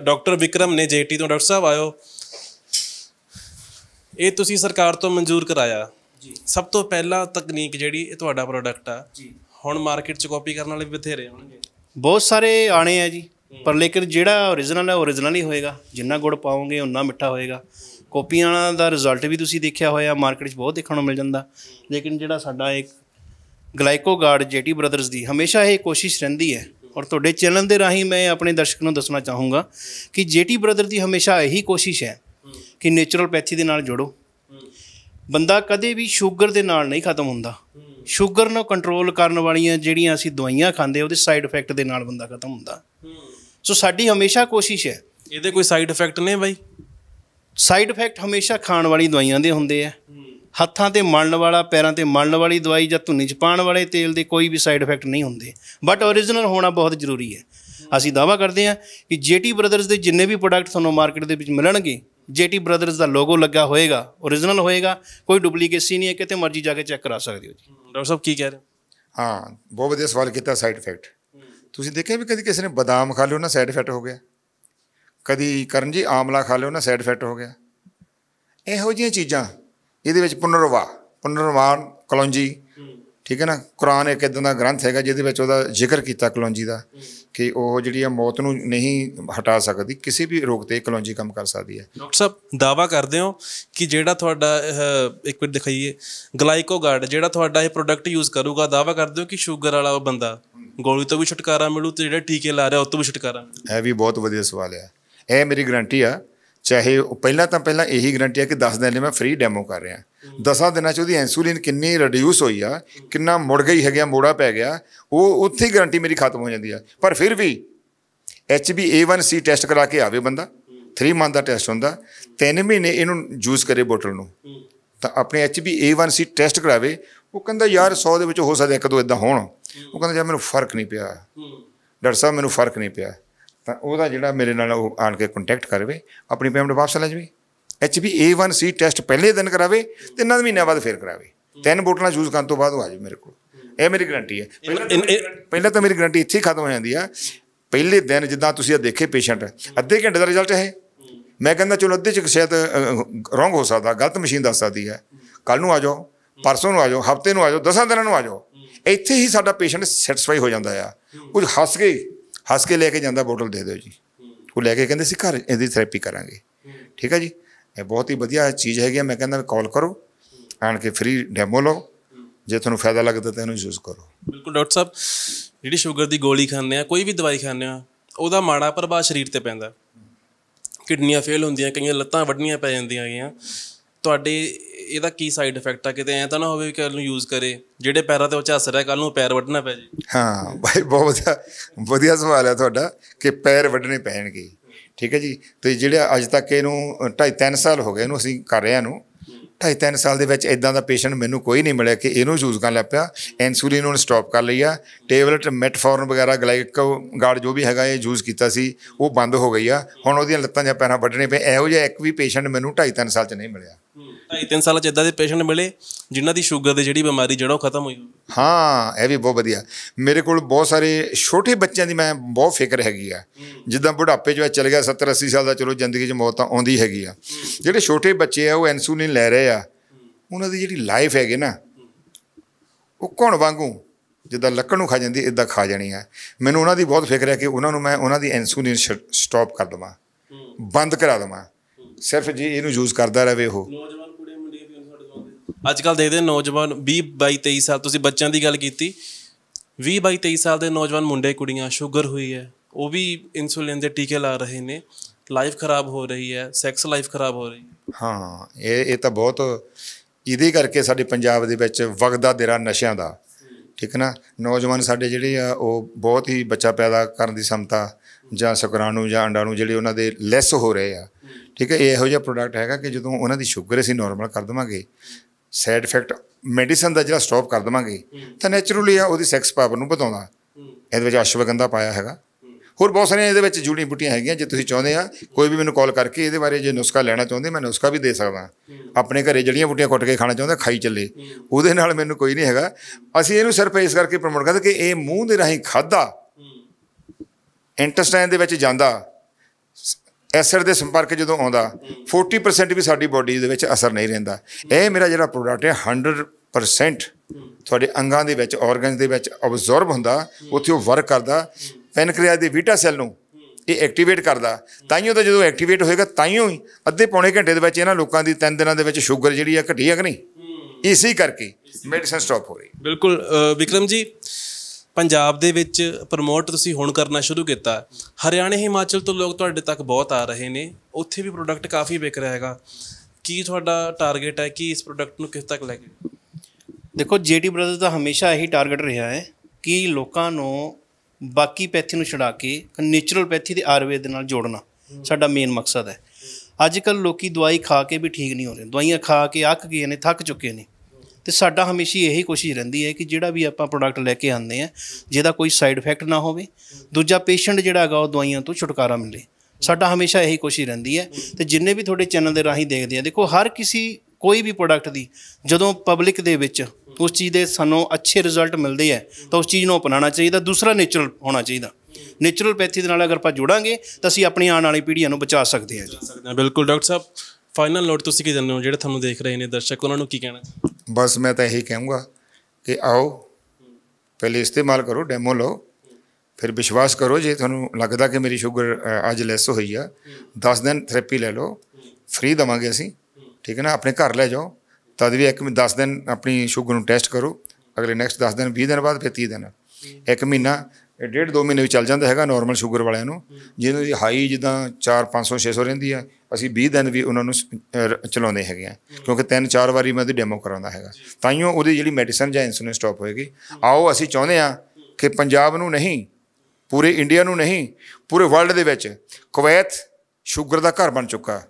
Speaker 5: ਡਾਕਟਰ ਵਿਕਰਮ ਨੇ ਜੇਟੀ ਤੋਂ ਡਾਕਟਰ ਸਾਹਿਬ ਆਇਓ ਇਹ ਤੁਸੀਂ ਸਰਕਾਰ ਤੋਂ ਮਨਜ਼ੂਰ ਕਰਾਇਆ ਜੀ ਸਭ ਤੋਂ ਪਹਿਲਾਂ ਤਕਨੀਕ ਜਿਹੜੀ ਇਹ ਤੁਹਾਡਾ ਪ੍ਰੋਡਕਟ ਆ ਜੀ ਹੁਣ ਮਾਰਕੀਟ 'ਚ ਕਾਪੀ ਕਰਨ ਵਾਲੇ ਬਥੇਰੇ ਹੋਣਗੇ
Speaker 3: ਬਹੁਤ ਸਾਰੇ ਆਣੇ ਆ ਜੀ ਪਰ ਲੇਕਿਨ ਜਿਹੜਾ origignal ਹੈ origignal ਹੀ ਹੋਏਗਾ ਜਿੰਨਾ ਗੁੜ ਪਾਓਗੇ ਉਨਾ ਮਿੱਠਾ ਹੋਏਗਾ ਕਾਪੀਆਂ ਦਾ ਰਿਜ਼ਲਟ ਵੀ ਤੁਸੀਂ ਦੇਖਿਆ ਹੋਇਆ ਮਾਰਕੀਟ 'ਚ ਬਹੁਤ ਦੇਖਣ ਨੂੰ ਮਿਲ ਜਾਂਦਾ ਲੇਕਿਨ ਜਿਹੜਾ ਸਾਡਾ ਇੱਕ ਗਲਾਈਕੋਗਾਰਡ ਜੇਟੀ ਬ੍ਰਦਰਸ ਦੀ ਹਮੇਸ਼ਾ ਇਹ ਕੋਸ਼ਿਸ਼ ਰਹਿੰਦੀ ਹੈ ਔਰ ਤੁਹਾਡੇ ਚੈਨਲ ਦੇ ਰਾਹੀਂ ਮੈਂ ਆਪਣੇ ਦਰਸ਼ਕ ਨੂੰ ਦੱਸਣਾ ਚਾਹੂੰਗਾ ਕਿ ਜੇਟੀ ਬ੍ਰਦਰ ਦੀ ਹਮੇਸ਼ਾ ਇਹੀ ਕੋਸ਼ਿਸ਼ ਹੈ ਕਿ ਨੇਚਰਲ ਪੈਥੀ ਦੇ ਨਾਲ ਜੋੜੋ ਬੰਦਾ ਕਦੇ ਵੀ ਸ਼ੂਗਰ ਦੇ ਨਾਲ ਨਹੀਂ ਖਤਮ ਹੁੰਦਾ ਸ਼ੂਗਰ ਨੂੰ ਕੰਟਰੋਲ ਕਰਨ ਵਾਲੀਆਂ ਜਿਹੜੀਆਂ ਅਸੀਂ ਦਵਾਈਆਂ ਖਾਂਦੇ ਉਹਦੇ ਸਾਈਡ ਇਫੈਕਟ ਦੇ ਨਾਲ ਬੰਦਾ ਖਤਮ ਹੁੰਦਾ ਸੋ ਸਾਡੀ ਹਮੇਸ਼ਾ ਕੋਸ਼ਿਸ਼ ਹੈ ਇਹਦੇ ਕੋਈ ਸਾਈਡ ਇਫੈਕਟ ਨਹੀਂ ਬਾਈ ਸਾਈਡ ਇਫੈਕਟ ਹਮੇਸ਼ਾ ਖਾਣ ਵਾਲੀ ਦਵਾਈਆਂ ਦੇ ਹੁੰਦੇ ਆ ਹੱਥਾਂ ਤੇ ਮਲਣ ਵਾਲਾ ਪੈਰਾਂ ਤੇ ਮਲਣ ਵਾਲੀ ਦਵਾਈ ਜਾਂ ਧੁੰਨੀ ਚ ਪਾਣ ਵਾਲੇ ਤੇਲ ਦੇ ਕੋਈ ਵੀ ਸਾਈਡ ਇਫੈਕਟ ਨਹੀਂ ਹੁੰਦੇ ਬਟ origignal ਹੋਣਾ ਬਹੁਤ ਜ਼ਰੂਰੀ ਹੈ ਅਸੀਂ ਦਾਵਾ ਕਰਦੇ ਹਾਂ ਕਿ ਜੇਟੀ ਬ੍ਰਦਰਸ ਦੇ ਜਿੰਨੇ ਵੀ ਪ੍ਰੋਡਕਟ ਤੁਹਾਨੂੰ ਮਾਰਕੀਟ ਦੇ ਵਿੱਚ ਮਿਲਣਗੇ ਜੇਟੀ ਬ੍ਰਦਰਸ ਦਾ ਲੋਗੋ ਲੱਗਾ ਹੋਏਗਾ origignal ਹੋਏਗਾ ਕੋਈ ਡੁਪਲੀਕੇਸੀ ਨਹੀਂ ਹੈ ਕਿਤੇ ਮਰਜ਼ੀ ਜਾ ਕੇ ਚੈੱਕ ਕਰਾ ਸਕਦੇ ਹੋ ਜੀ ਡਾਕਟਰ ਸਾਹਿਬ ਕੀ ਕਹਿ ਰਹੇ
Speaker 1: ਹਾਂ ਬਹੁਤ ਵਧੀਆ ਸਵਾਲ ਕੀਤਾ ਸਾਈਡ ਇਫੈਕਟ ਤੁਸੀਂ ਦੇਖਿਆ ਵੀ ਕਦੀ ਕਿਸੇ ਨੇ ਬਦਾਮ ਖਾ ਲਿਓ ਨਾ ਸਾਈਡ ਇਫੈਕਟ ਹੋ ਗਿਆ ਕਦੀ ਕਰਨ ਜੀ ਆਮਲਾ ਖਾ ਲਿਓ ਨਾ ਸਾਈਡ ਇਫੈਕਟ ਹੋ ਗਿਆ ਇਹੋ ਜਿਹੀਆਂ ਚੀਜ਼ਾਂ ਇਹਦੇ ਵਿੱਚ ਪੁਨਰਵਾ ਪੁਨਰਵਾਨ ਕਲੌਂਜੀ ਠੀਕ ਹੈ ਨਾ ਕੁਰਾਨ ਇੱਕ ਇਦਾਂ ਦਾ ਗ੍ਰੰਥ ਹੈਗਾ ਜਿਹਦੇ ਵਿੱਚ ਉਹਦਾ ਜ਼ਿਕਰ ਕੀਤਾ ਕਲੌਂਜੀ ਦਾ ਕਿ ਉਹ ਜਿਹੜੀ ਆ ਮੌਤ ਨੂੰ ਨਹੀਂ ਹਟਾ ਸਕਦੀ ਕਿਸੇ ਵੀ ਰੋਗ ਤੇ ਕਲੌਂਜੀ ਕੰਮ ਕਰ ਸਕਦੀ ਹੈ
Speaker 5: ਡਾਕਟਰ ਸਾਹਿਬ ਦਾਵਾ ਕਰਦੇ ਹੋ ਕਿ ਜਿਹੜਾ ਤੁਹਾਡਾ ਇੱਕ ਵਾਰ ਦਿਖਾਈਏ ਗਲਾਈਕੋਗਾਰਡ ਜਿਹੜਾ ਤੁਹਾਡਾ ਇਹ ਪ੍ਰੋਡਕਟ ਯੂਜ਼ ਕਰੂਗਾ ਦਾਵਾ ਕਰਦੇ ਹੋ ਕਿ ਸ਼ੂਗਰ ਵਾਲਾ ਉਹ ਬੰਦਾ ਗੋਲੀ ਤੋਂ ਵੀ ਛੁਟਕਾਰਾ ਮਿਲੂ ਤੇ ਜਿਹੜਾ ਟੀਕੇ ਲਾ ਰਿਹਾ ਉਹ ਤੋਂ ਵੀ ਛੁਟਕਾਰਾ
Speaker 1: ਮਿਲੂ ਇਹ ਵੀ ਬਹੁਤ ਵਧੀਆ ਸਵਾਲ ਹੈ ਇਹ ਮੇਰੀ ਗਰੰਟੀ ਆ ਚਾਹੇ ਉਹ ਪਹਿਲਾਂ ਤਾਂ ਪਹਿਲਾਂ ਇਹੀ ਗਰੰਟੀ ਹੈ ਕਿ 10 ਦਿਨ ਲਈ ਮੈਂ ਫ੍ਰੀ ਡੈਮੋ ਕਰ ਰਿਹਾ 10 ਦਿਨਾਂ ਚ ਉਹਦੀ ਇਨਸੂਲਿਨ ਕਿੰਨੀ ਰਿਡਿਊਸ ਹੋਈ ਆ ਕਿੰਨਾ ਮੁੜ ਗਈ ਹੈਗਾ ਮੋੜਾ ਪੈ ਗਿਆ ਉਹ ਉੱਥੇ ਹੀ ਗਰੰਟੀ ਮੇਰੀ ਖਤਮ ਹੋ ਜਾਂਦੀ ਆ ਪਰ ਫਿਰ ਵੀ HbA1c ਟੈਸਟ ਕਰਾ ਕੇ ਆਵੇ ਬੰਦਾ 3 ਮੰਥ ਦਾ ਟੈਸਟ ਹੁੰਦਾ 3 ਮਹੀਨੇ ਇਹਨੂੰ ਜੂਸ ਕਰੇ ਬੋਟਲ ਨੂੰ ਤਾਂ ਆਪਣੇ HbA1c ਟੈਸਟ ਕਰਾਵੇ ਉਹ ਕਹਿੰਦਾ ਯਾਰ 100 ਦੇ ਵਿੱਚ ਹੋ ਸਕਦਾ ਇੱਕ ਦੋ ਇਦਾਂ ਹੋਣ ਉਹ ਕਹਿੰਦਾ ਯਾਰ ਮੈਨੂੰ ਫਰਕ ਨਹੀਂ ਪਿਆ ਡਾਕਟਰ ਸਾਹਿਬ ਮੈਨੂੰ ਫਰਕ ਨਹੀਂ ਪਿਆ ਤਾਂ ਉਹਦਾ ਜਿਹੜਾ ਮੇਰੇ ਨਾਲ ਉਹ ਆਣ ਕੇ ਕੰਟੈਕਟ ਕਰਵੇ ਆਪਣੀ ਪੇਮੈਂਟ ਵਾਪਸ ਲੈ ਜਾਵੇ ਐਚਪੀ A1C ਟੈਸਟ ਪਹਿਲੇ ਦਿਨ ਕਰਾਵੇ ਤੇ 9 ਮਹੀਨੇ ਬਾਅਦ ਫੇਰ ਕਰਾਵੇ ਤਿੰਨ ਬੋਟਲਾਂ ਯੂਜ਼ ਕਰਨ ਤੋਂ ਬਾਅਦ ਉਹ ਆ ਜਾਵੇ ਮੇਰੇ ਕੋਲ ਇਹ ਮੇਰੀ ਗਾਰੰਟੀ ਹੈ ਪਹਿਲਾਂ ਤਾਂ ਮੇਰੀ ਗਾਰੰਟੀ ਇੱਥੇ ਖਤਮ ਹੋ ਜਾਂਦੀ ਆ ਪਹਿਲੇ ਦਿਨ ਜਿੱਦਾਂ ਤੁਸੀਂ ਇਹ ਦੇਖੇ ਪੇਸ਼ੈਂਟ ਅੱਧੇ ਘੰਟੇ ਦਾ ਰਿਜ਼ਲਟ ਹੈ ਮੈਂ ਕਹਿੰਦਾ ਚਲੋ ਅੱਧੇ ਚ ਸ਼ਾਇਦ ਰੋਂਗ ਹੋ ਸਕਦਾ ਗਲਤ ਮਸ਼ੀਨ ਦੱਸ ਸਕਦੀ ਹੈ ਕੱਲ ਨੂੰ ਆ ਜਾਓ ਪਰਸੋਂ ਨੂੰ ਆ ਜਾਓ ਹਫਤੇ ਨੂੰ ਆ ਜਾਓ ਦਸਾਂ ਦਿਨਾਂ ਨੂੰ ਆ ਜਾਓ ਇੱਥੇ ਹੀ ਸਾਡਾ ਪੇਸ਼ੈਂਟ ਸੈਟੀਸਫਾਈ ਹੋ ਜਾਂਦਾ ਆ ਕੁਝ ਹੱਸ ਕੇ ਹੱਸ ਕੇ ਲੈ ਕੇ ਜਾਂਦਾ ਬੋਟਲ ਦੇ ਦਿਓ ਜੀ ਉਹ ਲੈ ਕੇ ਕਹਿੰਦੇ ਸੀ ਘਰ ਇਹਦੀ ਥੈਰੇਪੀ ਕਰਾਂਗੇ ਠੀਕ ਹੈ ਜੀ ਇਹ ਬਹੁਤ ਹੀ ਵਧੀਆ ਚੀਜ਼ ਹੈਗੀ ਮੈਂ ਕਹਿੰਦਾ ਕਾਲ ਕਰੋ ਆਣ ਕੇ ਫ੍ਰੀ ਡੈਮੋ ਲਓ ਜੇ ਤੁਹਾਨੂੰ ਫਾਇਦਾ ਲੱਗਦਾ ਤਾਂ ਇਹਨੂੰ ਯੂਜ਼ ਕਰੋ
Speaker 5: ਬਿਲਕੁਲ ਡਾਕਟਰ ਸਾਹਿਬ ਜਿਹੜੀ ਸ਼ੂਗਰ ਦੀ ਗੋਲੀ ਖਾਂਦੇ ਆ ਕੋਈ ਵੀ ਦਵਾਈ ਖਾਂਦੇ ਆ ਉਹਦਾ ਮਾੜਾ ਪ੍ਰਭਾਵ ਸਰੀਰ ਤੇ ਪੈਂਦਾ ਕਿਡਨੀਆਂ ਫੇਲ ਹੁੰਦੀਆਂ ਕਈਆਂ ਲੱਤਾਂ ਵੱਢਣੀਆਂ ਪੈ ਜਾਂਦੀਆਂ ਹੈਗੀਆਂ ਤੁਹਾਡੇ ਇਹਦਾ ਕੀ ਸਾਈਡ ਇਫੈਕਟ ਆ ਕਿਤੇ ਐ ਤਾਂ ਨਾ ਹੋਵੇ ਕਿ ਨੂੰ ਯੂਜ਼ ਕਰੇ ਜਿਹੜੇ ਪੈਰਾਂ ਤੇ ਉਹ ਝੱਸ ਰਿਹਾ ਕੱਲ ਨੂੰ ਪੈਰ ਵੱਢਣਾ ਪੈ ਜੇ
Speaker 1: ਹਾਂ ਭਾਈ ਬਹੁਤ ਵਧੀਆ ਵਧੀਆ ਸਵਾਲ ਹੈ ਤੁਹਾਡਾ ਕਿ ਪੈਰ ਵੱਢਣੇ ਪੈਣਗੇ ਠੀਕ ਹੈ ਜੀ ਤੇ ਜਿਹੜਾ ਅੱਜ ਤੱਕ ਇਹਨੂੰ 2.5 3 ਸਾਲ ਹੋ ਗਏ ਇਹਨੂੰ ਅਸੀਂ ਕਰ ਰਿਆਂ ਨੂੰ 2.5 3 ਸਾਲ ਦੇ ਵਿੱਚ ਇਦਾਂ ਦਾ ਪੇਸ਼ੈਂਟ ਮੈਨੂੰ ਕੋਈ ਨਹੀਂ ਮਿਲਿਆ ਕਿ ਇਹਨੂੰ ਯੂਜ਼ ਕਰਨ ਲੱਗ ਪਿਆ ਇਨਸੂਲਿਨ ਉਹਨੇ ਸਟਾਪ ਕਰ ਲਈਆ ਆ ਟੇਬਲੇਟ ਮੈਟਫੋਰਨ ਵਗੈਰਾ ਗਲਾਈਕੋਗਾਰਡ ਜੋ ਵੀ ਹੈਗਾ ਇਹ ਯੂਜ਼ ਕੀਤਾ ਸੀ ਉਹ ਬੰਦ ਹੋ ਗਈ ਆ ਹੁਣ ਉਹਦੀਆਂ ਲੱਤਾਂ ਜਾਂ ਪੈਰਾਂ ਵੱਢਣੇ ਪਏ ਇਹੋ ਜਿਹਾ ਇੱਕ ਵੀ ਪੇਸ਼ੈਂਟ ਮੈਨੂੰ 2.5 3 ਸਾਲ 'ਚ ਨਹੀਂ ਮਿਲਿਆ
Speaker 5: ਭਾਈ ਤਿੰਨ ਸਾਲਾਂ ਚ ਇਦਾਂ ਦੇ ਪੇਸ਼ੈਂਟ ਮਿਲੇ ਜਿਨ੍ਹਾਂ ਦੀ ਸ਼ੂਗਰ ਦੇ ਜਿਹੜੀ ਬਿਮਾਰੀ ਜੜੋਂ ਖਤਮ ਹੋਈ
Speaker 1: ਹਾਂ ਇਹ ਵੀ ਬਹੁਤ ਵਧੀਆ ਮੇਰੇ ਕੋਲ ਬਹੁਤ ਸਾਰੇ ਛੋਟੇ ਬੱਚਿਆਂ ਦੀ ਮੈਂ ਬਹੁਤ ਫਿਕਰ ਹੈਗੀ ਆ ਜਿੱਦਾਂ ਬੁਢਾਪੇ 'ਚ ਚਲ ਗਿਆ 70 80 ਸਾਲ ਦਾ ਚਲੋ ਜ਼ਿੰਦਗੀ 'ਚ ਮੌਤ ਤਾਂ ਆਉਂਦੀ ਹੈਗੀ ਆ ਜਿਹੜੇ ਛੋਟੇ ਬੱਚੇ ਆ ਉਹ ਇਨਸੂਲਿਨ ਲੈ ਰਹੇ ਆ ਉਹਨਾਂ ਦੀ ਜਿਹੜੀ ਲਾਈਫ ਹੈਗੇ ਨਾ ਉਹ ਕੌਣ ਵਾਂਗੂ ਜਿੱਦਾਂ ਲੱਕੜ ਨੂੰ ਖਾ ਜਾਂਦੀ ਇਦਾਂ ਖਾ ਜਾਣੀ ਆ ਮੈਨੂੰ ਉਹਨਾਂ ਦੀ ਬਹੁਤ ਫਿਕਰ ਹੈ ਕਿ ਉਹਨਾਂ ਨੂੰ ਮੈਂ ਉਹਨਾਂ ਦੀ ਇਨਸੂਲਿਨ ਸਟਾਪ ਕਰ ਦਵਾਂ ਬੰਦ ਕਰਾ ਦਵਾਂ ਸਿਰਫ ਜੀ ਇਹਨੂੰ ਯੂਜ਼ ਕਰਦਾ ਰਹੇ ਉਹ ਨੌਜਵਾਨ ਵੀ
Speaker 5: ਅੱਜ ਕੱਲ ਦੇਖਦੇ ਨੌਜਵਾਨ 20 22 23 ਸਾਲ ਤੁਸੀਂ ਬੱਚਿਆਂ ਦੀ ਗੱਲ ਕੀਤੀ 20 22 23 ਸਾਲ ਦੇ ਨੌਜਵਾਨ ਮੁੰਡੇ ਕੁੜੀਆਂ ਸ਼ੂਗਰ ਹੋਈ ਹੈ ਉਹ ਵੀ ਇਨਸੂਲਿਨ ਦੇ ਟੀਕੇ ਲਾ ਰਹੇ ਨੇ ਲਾਈਫ ਖਰਾਬ ਹੋ ਰਹੀ ਹੈ ਸੈਕਸ ਲਾਈਫ ਖਰਾਬ ਹੋ ਰਹੀ ਹੈ
Speaker 1: ਹਾਂ ਇਹ ਇਹ ਤਾਂ ਬਹੁਤ ਇਹਦੇ ਕਰਕੇ ਸਾਡੇ ਪੰਜਾਬ ਦੇ ਵਿੱਚ ਵਗਦਾ ਦੇਰਾ ਨਸ਼ਿਆਂ ਦਾ ਠੀਕ ਨਾ ਨੌਜਵਾਨ ਸਾਡੇ ਜਿਹੜੇ ਆ ਉਹ ਬਹੁਤ ਹੀ ਬੱਚਾ ਪੈਦਾ ਕਰਨ ਦੀ ਸਮਤਾ ਜਾਂ ਸ਼ੁਕਰਾਣੂ ਜਾਂ ਨੂੰ ਜਿਹੜੇ ਉਹਨਾਂ ਦੇ ਲੈਸ ਹੋ ਰਹੇ ਆ ਠੀਕ ਹੈ ਇਹ ਇਹੋ ਜਿਹਾ ਪ੍ਰੋਡਕਟ ਹੈਗਾ ਕਿ ਜਦੋਂ ਉਹਨਾਂ ਦੀ ਸ਼ੂਗਰ ਅਸੀਂ ਨਾਰਮਲ ਕਰ ਦਵਾਂਗੇ ਸਾਈਡ ਇਫੈਕਟ ਮੈਡੀਸਨ ਦਾ ਜਿਹੜਾ ਸਟਾਪ ਕਰ ਦਵਾਂਗੇ ਤਾਂ ਨੇਚਰਲੀ ਆ ਉਹਦੀ ਸੈਕਸ ਪਾਵਰ ਨੂੰ ਵਧਾਉਂਦਾ ਇਹਦੇ ਵਿੱਚ ਅਸ਼ਵਗੰਧਾ ਪਾਇਆ ਹੈਗਾ ਹੋਰ ਬਹੁਤ ਸਾਰੇ ਇਹਦੇ ਵਿੱਚ ਜੁੜੀ ਬੁੱਟੀਆਂ ਹੈਗੀਆਂ ਜੇ ਤੁਸੀਂ ਚਾਹੁੰਦੇ ਆ ਕੋਈ ਵੀ ਮੈਨੂੰ ਕਾਲ ਕਰਕੇ ਇਹਦੇ ਬਾਰੇ ਜੇ ਨੁਸਖਾ ਲੈਣਾ ਚਾਹੁੰਦੇ ਮੈਂ ਨੁਸਖਾ ਵੀ ਦੇ ਸਕਦਾ ਆਪਣੇ ਘਰੇ ਜੜੀਆਂ ਬੁੱਟੀਆਂ ਕੁੱਟ ਕੇ ਖਾਣਾ ਚਾਹੁੰਦਾ ਖਾਈ ਚੱਲੇ ਉਹਦੇ ਨਾਲ ਮੈਨੂੰ ਕੋਈ ਨਹੀਂ ਹੈਗਾ ਅਸੀਂ ਇਹਨੂੰ ਸਿਰਫ ਇਸ ਕਰਕੇ ਪ੍ਰਮੋਟ ਕਰਦੇ ਕਿ ਇਹ ਮੂੰਹ ਦੇ ਰਾਹੀਂ ਖਾਦਾ ਇੰਟੈਸਟਾਈਨ ਦੇ ਵਿੱਚ ਜਾਂਦਾ ਐਸਿਡ ਦੇ ਸੰਪਰਕ ਜਦੋਂ ਆਉਂਦਾ 40% ਵੀ ਸਾਡੀ ਬਾਡੀ ਦੇ ਵਿੱਚ ਅਸਰ ਨਹੀਂ ਰਹਿੰਦਾ ਇਹ ਮੇਰਾ ਜਿਹੜਾ ਪ੍ਰੋਡਕਟ ਹੈ 100% ਤੁਹਾਡੇ ਅੰਗਾਂ ਦੇ ਵਿੱਚ ਆਰਗਨਸ ਦੇ ਵਿੱਚ ਅਬਜ਼ਰਬ ਹੁੰਦਾ ਉੱਥੇ ਉਹ ਵਰਕ ਕਰਦਾ ਪੈਨਕ੍ਰੀਆਸ ਦੇ ਬੀਟਾ ਸੈੱਲ ਨੂੰ ਇਹ ਐਕਟੀਵੇਟ ਕਰਦਾ ਤਾਈਓ ਤਾਂ ਜਦੋਂ ਐਕਟੀਵੇਟ ਹੋਏਗਾ ਤਾਈਓ ਹੀ ਅੱਧੇ ਪੌਣੇ ਘੰਟੇ ਦੇ ਵਿੱਚ ਇਹਨਾਂ ਲੋਕਾਂ ਦੀ 3 ਦਿਨਾਂ ਦੇ ਵਿੱਚ ਸ਼ੂਗਰ ਜਿਹੜੀ ਆ ਘਟੀ ਹੈ ਕਿ ਨਹੀਂ ਇਸੇ ਕਰਕੇ ਮੈਡੀਸਨ ਸਟਾਪ ਹੋ ਰਹੀ
Speaker 5: ਬਿਲਕੁਲ ਵਿਕਰਮ ਜੀ ਪੰਜਾਬ ਦੇ ਵਿੱਚ ਪ੍ਰਮੋਟ ਤੁਸੀਂ ਹੁਣ ਕਰਨਾ ਸ਼ੁਰੂ ਕੀਤਾ ਹਰਿਆਣਾ ਹਿਮਾਚਲ ਤੋਂ ਲੋਕ ਤੁਹਾਡੇ ਤੱਕ ਬਹੁਤ ਆ ਰਹੇ ਨੇ ਉੱਥੇ ਵੀ ਪ੍ਰੋਡਕਟ ਕਾਫੀ ਵਿਕ ਰਿਹਾ ਹੈਗਾ ਕੀ ਤੁਹਾਡਾ ਟਾਰਗੇਟ ਹੈ ਕਿ ਇਸ ਪ੍ਰੋਡਕਟ ਨੂੰ ਕਿਸ ਤੱਕ ਲੈ ਕੇ
Speaker 3: ਦੇਖੋ ਜੀਟੀ ਬ੍ਰਦਰਸ ਦਾ ਹਮੇਸ਼ਾ ਇਹੀ ਟਾਰਗੇਟ ਰਿਹਾ ਹੈ ਕਿ ਲੋਕਾਂ ਨੂੰ ਬਾਕੀ ਪੈਥੀ ਨੂੰ ਛਡਾ ਕੇ ਨੇਚਰਲ ਪੈਥੀ ਦੇ ਆਯੁਰਵੇਦ ਨਾਲ ਜੋੜਨਾ ਸਾਡਾ ਮੇਨ ਮਕਸਦ ਹੈ ਅੱਜ ਕੱਲ ਲੋਕੀ ਦਵਾਈ ਖਾ ਕੇ ਵੀ ਠੀਕ ਨਹੀਂ ਹੋ ਰਹੇ ਦਵਾਈਆਂ ਖਾ ਕੇ ਅੱਕ ਗਏ ਨੇ ਥੱਕ ਚੁੱਕੇ ਨੇ ਤੇ ਸਾਡਾ ਹਮੇਸ਼ਾ ਇਹੀ ਕੋਸ਼ਿਸ਼ ਰਹਿੰਦੀ ਹੈ ਕਿ ਜਿਹੜਾ ਵੀ ਆਪਾਂ ਪ੍ਰੋਡਕਟ ਲੈ ਕੇ ਆਉਂਦੇ ਆ ਜਿਹਦਾ ਕੋਈ ਸਾਈਡ ਇਫੈਕਟ ਨਾ ਹੋਵੇ ਦੂਜਾ ਪੇਸ਼ੈਂਟ ਜਿਹੜਾ ਹੈਗਾ ਉਹ ਦਵਾਈਆਂ ਤੋਂ ਛੁਟਕਾਰਾ ਮਿਲੇ ਸਾਡਾ ਹਮੇਸ਼ਾ ਇਹੀ ਕੋਸ਼ਿਸ਼ ਰਹਿੰਦੀ ਹੈ ਤੇ ਜਿੰਨੇ ਵੀ ਤੁਹਾਡੇ ਚੈਨਲ ਦੇ ਰਾਹੀਂ ਦੇਖਦੇ ਆ ਦੇਖੋ ਹਰ ਕਿਸੇ ਕੋਈ ਵੀ ਪ੍ਰੋਡਕਟ ਦੀ ਜਦੋਂ ਪਬਲਿਕ ਦੇ ਵਿੱਚ ਉਸ ਚੀਜ਼ ਦੇ ਸਾਨੂੰ ਅੱਛੇ ਰਿਜ਼ਲਟ ਮਿਲਦੇ ਆ ਤਾਂ ਉਸ ਚੀਜ਼ ਨੂੰ ਅਪਣਾਉਣਾ ਚਾਹੀਦਾ ਦੂਸਰਾ ਨੇਚਰਲ ਹੋਣਾ ਚਾਹੀਦਾ ਨੇਚਰਲ ਪੈਥੀ ਦੇ ਨਾਲ ਅਗਰ ਆਪਾਂ ਜੁੜਾਂਗੇ ਤਾਂ ਅਸੀਂ ਆਪਣੀ ਆਉਣ ਵਾਲੀ ਪੀੜ੍ਹੀਆਂ ਨੂੰ ਬਚਾ ਸਕਦੇ ਹਾਂ ਜੀ
Speaker 5: ਬਿਲਕੁਲ ਡਾਕਟਰ ਸਾਹਿਬ ਫਾਈਨਲ ਨੋਟ ਤੁਸੀਂ ਕੀ ਜਾਣਦੇ ਹੋ ਜਿਹੜੇ ਤੁਹਾਨੂੰ ਦੇਖ ਰਹੇ ਨੇ ਦਰਸ਼ਕ ਉਹਨਾਂ ਨੂੰ ਕੀ ਕਹਿਣਾ
Speaker 1: ਬਸ ਮੈਂ ਤਾਂ ਇਹੀ ਕਹੂੰਗਾ ਕਿ ਆਓ ਪਹਿਲੇ ਇਸਤੇਮਾਲ ਕਰੋ ਡੈਮੋ ਲਓ ਫਿਰ ਵਿਸ਼ਵਾਸ ਕਰੋ ਜੇ ਤੁਹਾਨੂੰ ਲੱਗਦਾ ਕਿ ਮੇਰੀ ਸ਼ੂਗਰ ਅੱਜ ਲੈਸ ਹੋਈ ਆ 10 ਦਿਨ ਥੈਰੇਪੀ ਲੈ ਲਓ ਫ੍ਰੀ ਦਵਾਂਗੇ ਅਸੀਂ ਠੀਕ ਹੈ ਨਾ ਆਪਣੇ ਘਰ ਲੈ ਜਾਓ ਤਦ ਵੀ ਇੱਕ 10 ਦਿਨ ਆਪਣੀ ਸ਼ੂਗਰ ਨੂੰ ਟੈਸਟ ਕਰੋ ਅਗਲੇ ਨੈਕਸਟ 10 ਦਿਨ 20 ਦਿਨ ਬਾਅਦ ਫਿਰ 30 ਦਿਨ ਇੱਕ ਮਹੀਨਾ ਇਹ ਡੇਢ ਦੋ ਮਹੀਨੇ ਵੀ ਚੱਲ ਜਾਂਦਾ ਹੈਗਾ ਨਾਰਮਲ ਸ਼ੂਗਰ ਵਾਲਿਆਂ ਨੂੰ ਜਿਹਨਾਂ ਦੀ ਹਾਈ ਜਿੱਦਾਂ 4 500 600 ਰਹਿੰਦੀ ਆ ਅਸੀਂ 20 ਦਿਨ ਵੀ ਉਹਨਾਂ ਨੂੰ ਚਲਾਉਂਦੇ ਹੈਗੇ ਆ ਕਿਉਂਕਿ ਤਿੰਨ ਚਾਰ ਵਾਰੀ ਮੈਂ ਉਹਦੀ ਡੈਮੋ ਕਰਾਉਂਦਾ ਹੈਗਾ ਤਾਈਓ ਉਹਦੀ ਜਿਹੜੀ ਮੈਡੀਸਨ ਜਾਂ ਇਨਸੂਲਿਨ ਸਟਾਪ ਹੋਏਗੀ ਆਓ ਅਸੀਂ ਚਾਹੁੰਦੇ ਆ ਕਿ ਪੰਜਾਬ ਨੂੰ ਨਹੀਂ ਪੂਰੇ ਇੰਡੀਆ ਨੂੰ ਨਹੀਂ ਪੂਰੇ ਵਰਲਡ ਦੇ ਵਿੱਚ ਕੁਵੈਤ ਸ਼ੂਗਰ ਦਾ ਘਰ ਬਣ ਚੁੱਕਾ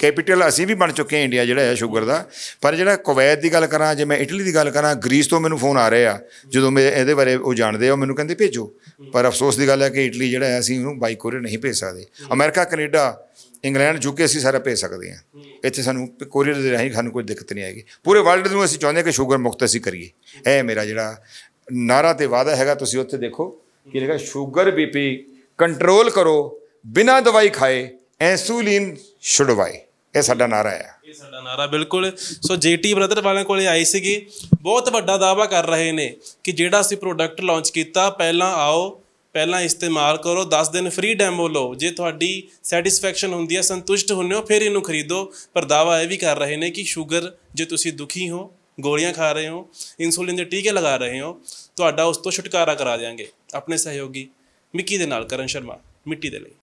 Speaker 1: ਕੈਪੀਟਲ ਅਸੀਂ ਵੀ ਬਣ ਚੁੱਕੇ ਹਾਂ ਇੰਡੀਆ ਜਿਹੜਾ ਹੈ ਸ਼ੂਗਰ ਦਾ ਪਰ ਜਿਹੜਾ ਕੁਵੈਤ ਦੀ ਗੱਲ ਕਰਾਂ ਜੇ ਮੈਂ ਇਟਲੀ ਦੀ ਗੱਲ ਕਰਾਂ ਗ੍ਰੀਸ ਤੋਂ ਮੈਨੂੰ ਫੋਨ ਆ ਰਹੇ ਆ ਜਦੋਂ ਮੈਂ ਇਹਦੇ ਬਾਰੇ ਉਹ ਜਾਣਦੇ ਆ ਮੈਨੂੰ ਕਹਿੰਦੇ ਭੇਜੋ ਪਰ ਅਫਸੋਸ ਦੀ ਗੱਲ ਹੈ ਕਿ ਇਟਲੀ ਜਿਹੜਾ ਹੈ ਅਸੀਂ ਉਹਨੂੰ ਬਾਈ ਕੋਰੀਅਰ ਨਹੀਂ ਭੇਜ ਸਕਦੇ ਅਮਰੀਕਾ ਕੈਨੇਡਾ ਇੰਗਲੈਂਡ ਜੁਕੇ ਅਸੀਂ ਸਾਰਾ ਭੇਜ ਸਕਦੇ ਹਾਂ ਇੱਥੇ ਸਾਨੂੰ ਕੋਰੀਅਰ ਦੇ ਰਾਹੀਂ ਸਾਨੂੰ ਕੋਈ ਦਿੱਕਤ ਨਹੀਂ ਆਏਗੀ ਪੂਰੇ ਵਰਲਡ ਨੂੰ ਅਸੀਂ ਚਾਹੁੰਦੇ ਹਾਂ ਕਿ ਸ਼ੂਗਰ ਮੁਕਤ ਅਸੀਂ ਕਰੀਏ ਇਹ ਮੇਰਾ ਜਿਹੜਾ ਨਾਰਾ ਤੇ ਵਾਦਾ ਹੈਗਾ ਤੁਸੀਂ ਉੱਥੇ ਦੇਖੋ ਕਿ ਲਿਖਿਆ ਸ਼ੂਗਰ ਬੀਪੀ ਕੰਟਰੋਲ ਕਰੋ ਬਿਨਾ ਦਵਾਈ ਖਾਏ ਐਂਸੂਲਿਨ ਸ਼ੁੱਡ ਇਹ ਸਾਡਾ ਨਾਰਾ ਹੈ ਇਹ
Speaker 5: ਸਾਡਾ ਨਾਰਾ ਬਿਲਕੁਲ ਸੋ ਜੀਟੀ ਬ੍ਰਦਰ ਵਾਲਿਆਂ ਕੋਲੇ ਆਈ ਸੀਗੀ ਬਹੁਤ ਵੱਡਾ ਦਾਵਾ ਕਰ ਰਹੇ ਨੇ ਕਿ ਜਿਹੜਾ ਅਸੀਂ ਪ੍ਰੋਡਕਟ ਲਾਂਚ ਕੀਤਾ ਪਹਿਲਾਂ ਆਓ ਪਹਿਲਾਂ ਇਸਤੇਮਾਲ ਕਰੋ 10 ਦਿਨ ਫ੍ਰੀ ਡੈਮੋ ਲਓ ਜੇ ਤੁਹਾਡੀ ਸੈਟੀਸਫੈਕਸ਼ਨ ਹੁੰਦੀ ਹੈ ਸੰਤੁਸ਼ਟ ਹੁੰਨੇ ਹੋ ਫਿਰ ਇਹਨੂੰ ਖਰੀਦੋ ਪਰ ਦਾਵਾ ਇਹ ਵੀ ਕਰ ਰਹੇ ਨੇ ਕਿ ਸ਼ੂਗਰ ਜੇ ਤੁਸੀਂ ਦੁਖੀ ਹੋ ਗੋਲੀਆਂ ਖਾ ਰਹੇ ਹੋ ਇਨਸੂਲਿਨ ਦੇ ਟੀਕੇ ਲਗਾ ਰਹੇ ਹੋ ਤੁਹਾਡਾ ਉਸ ਤੋਂ ਛੁਟਕਾਰਾ ਕਰਾ ਦੇਾਂਗੇ ਆਪਣੇ ਸਹਿਯੋਗੀ
Speaker 1: ਮਿੱਕੀ ਦੇ ਨਾਲ ਕਰਨ ਸ਼ਰਮਾ ਮਿੱਟੀ ਦੇ ਲਈ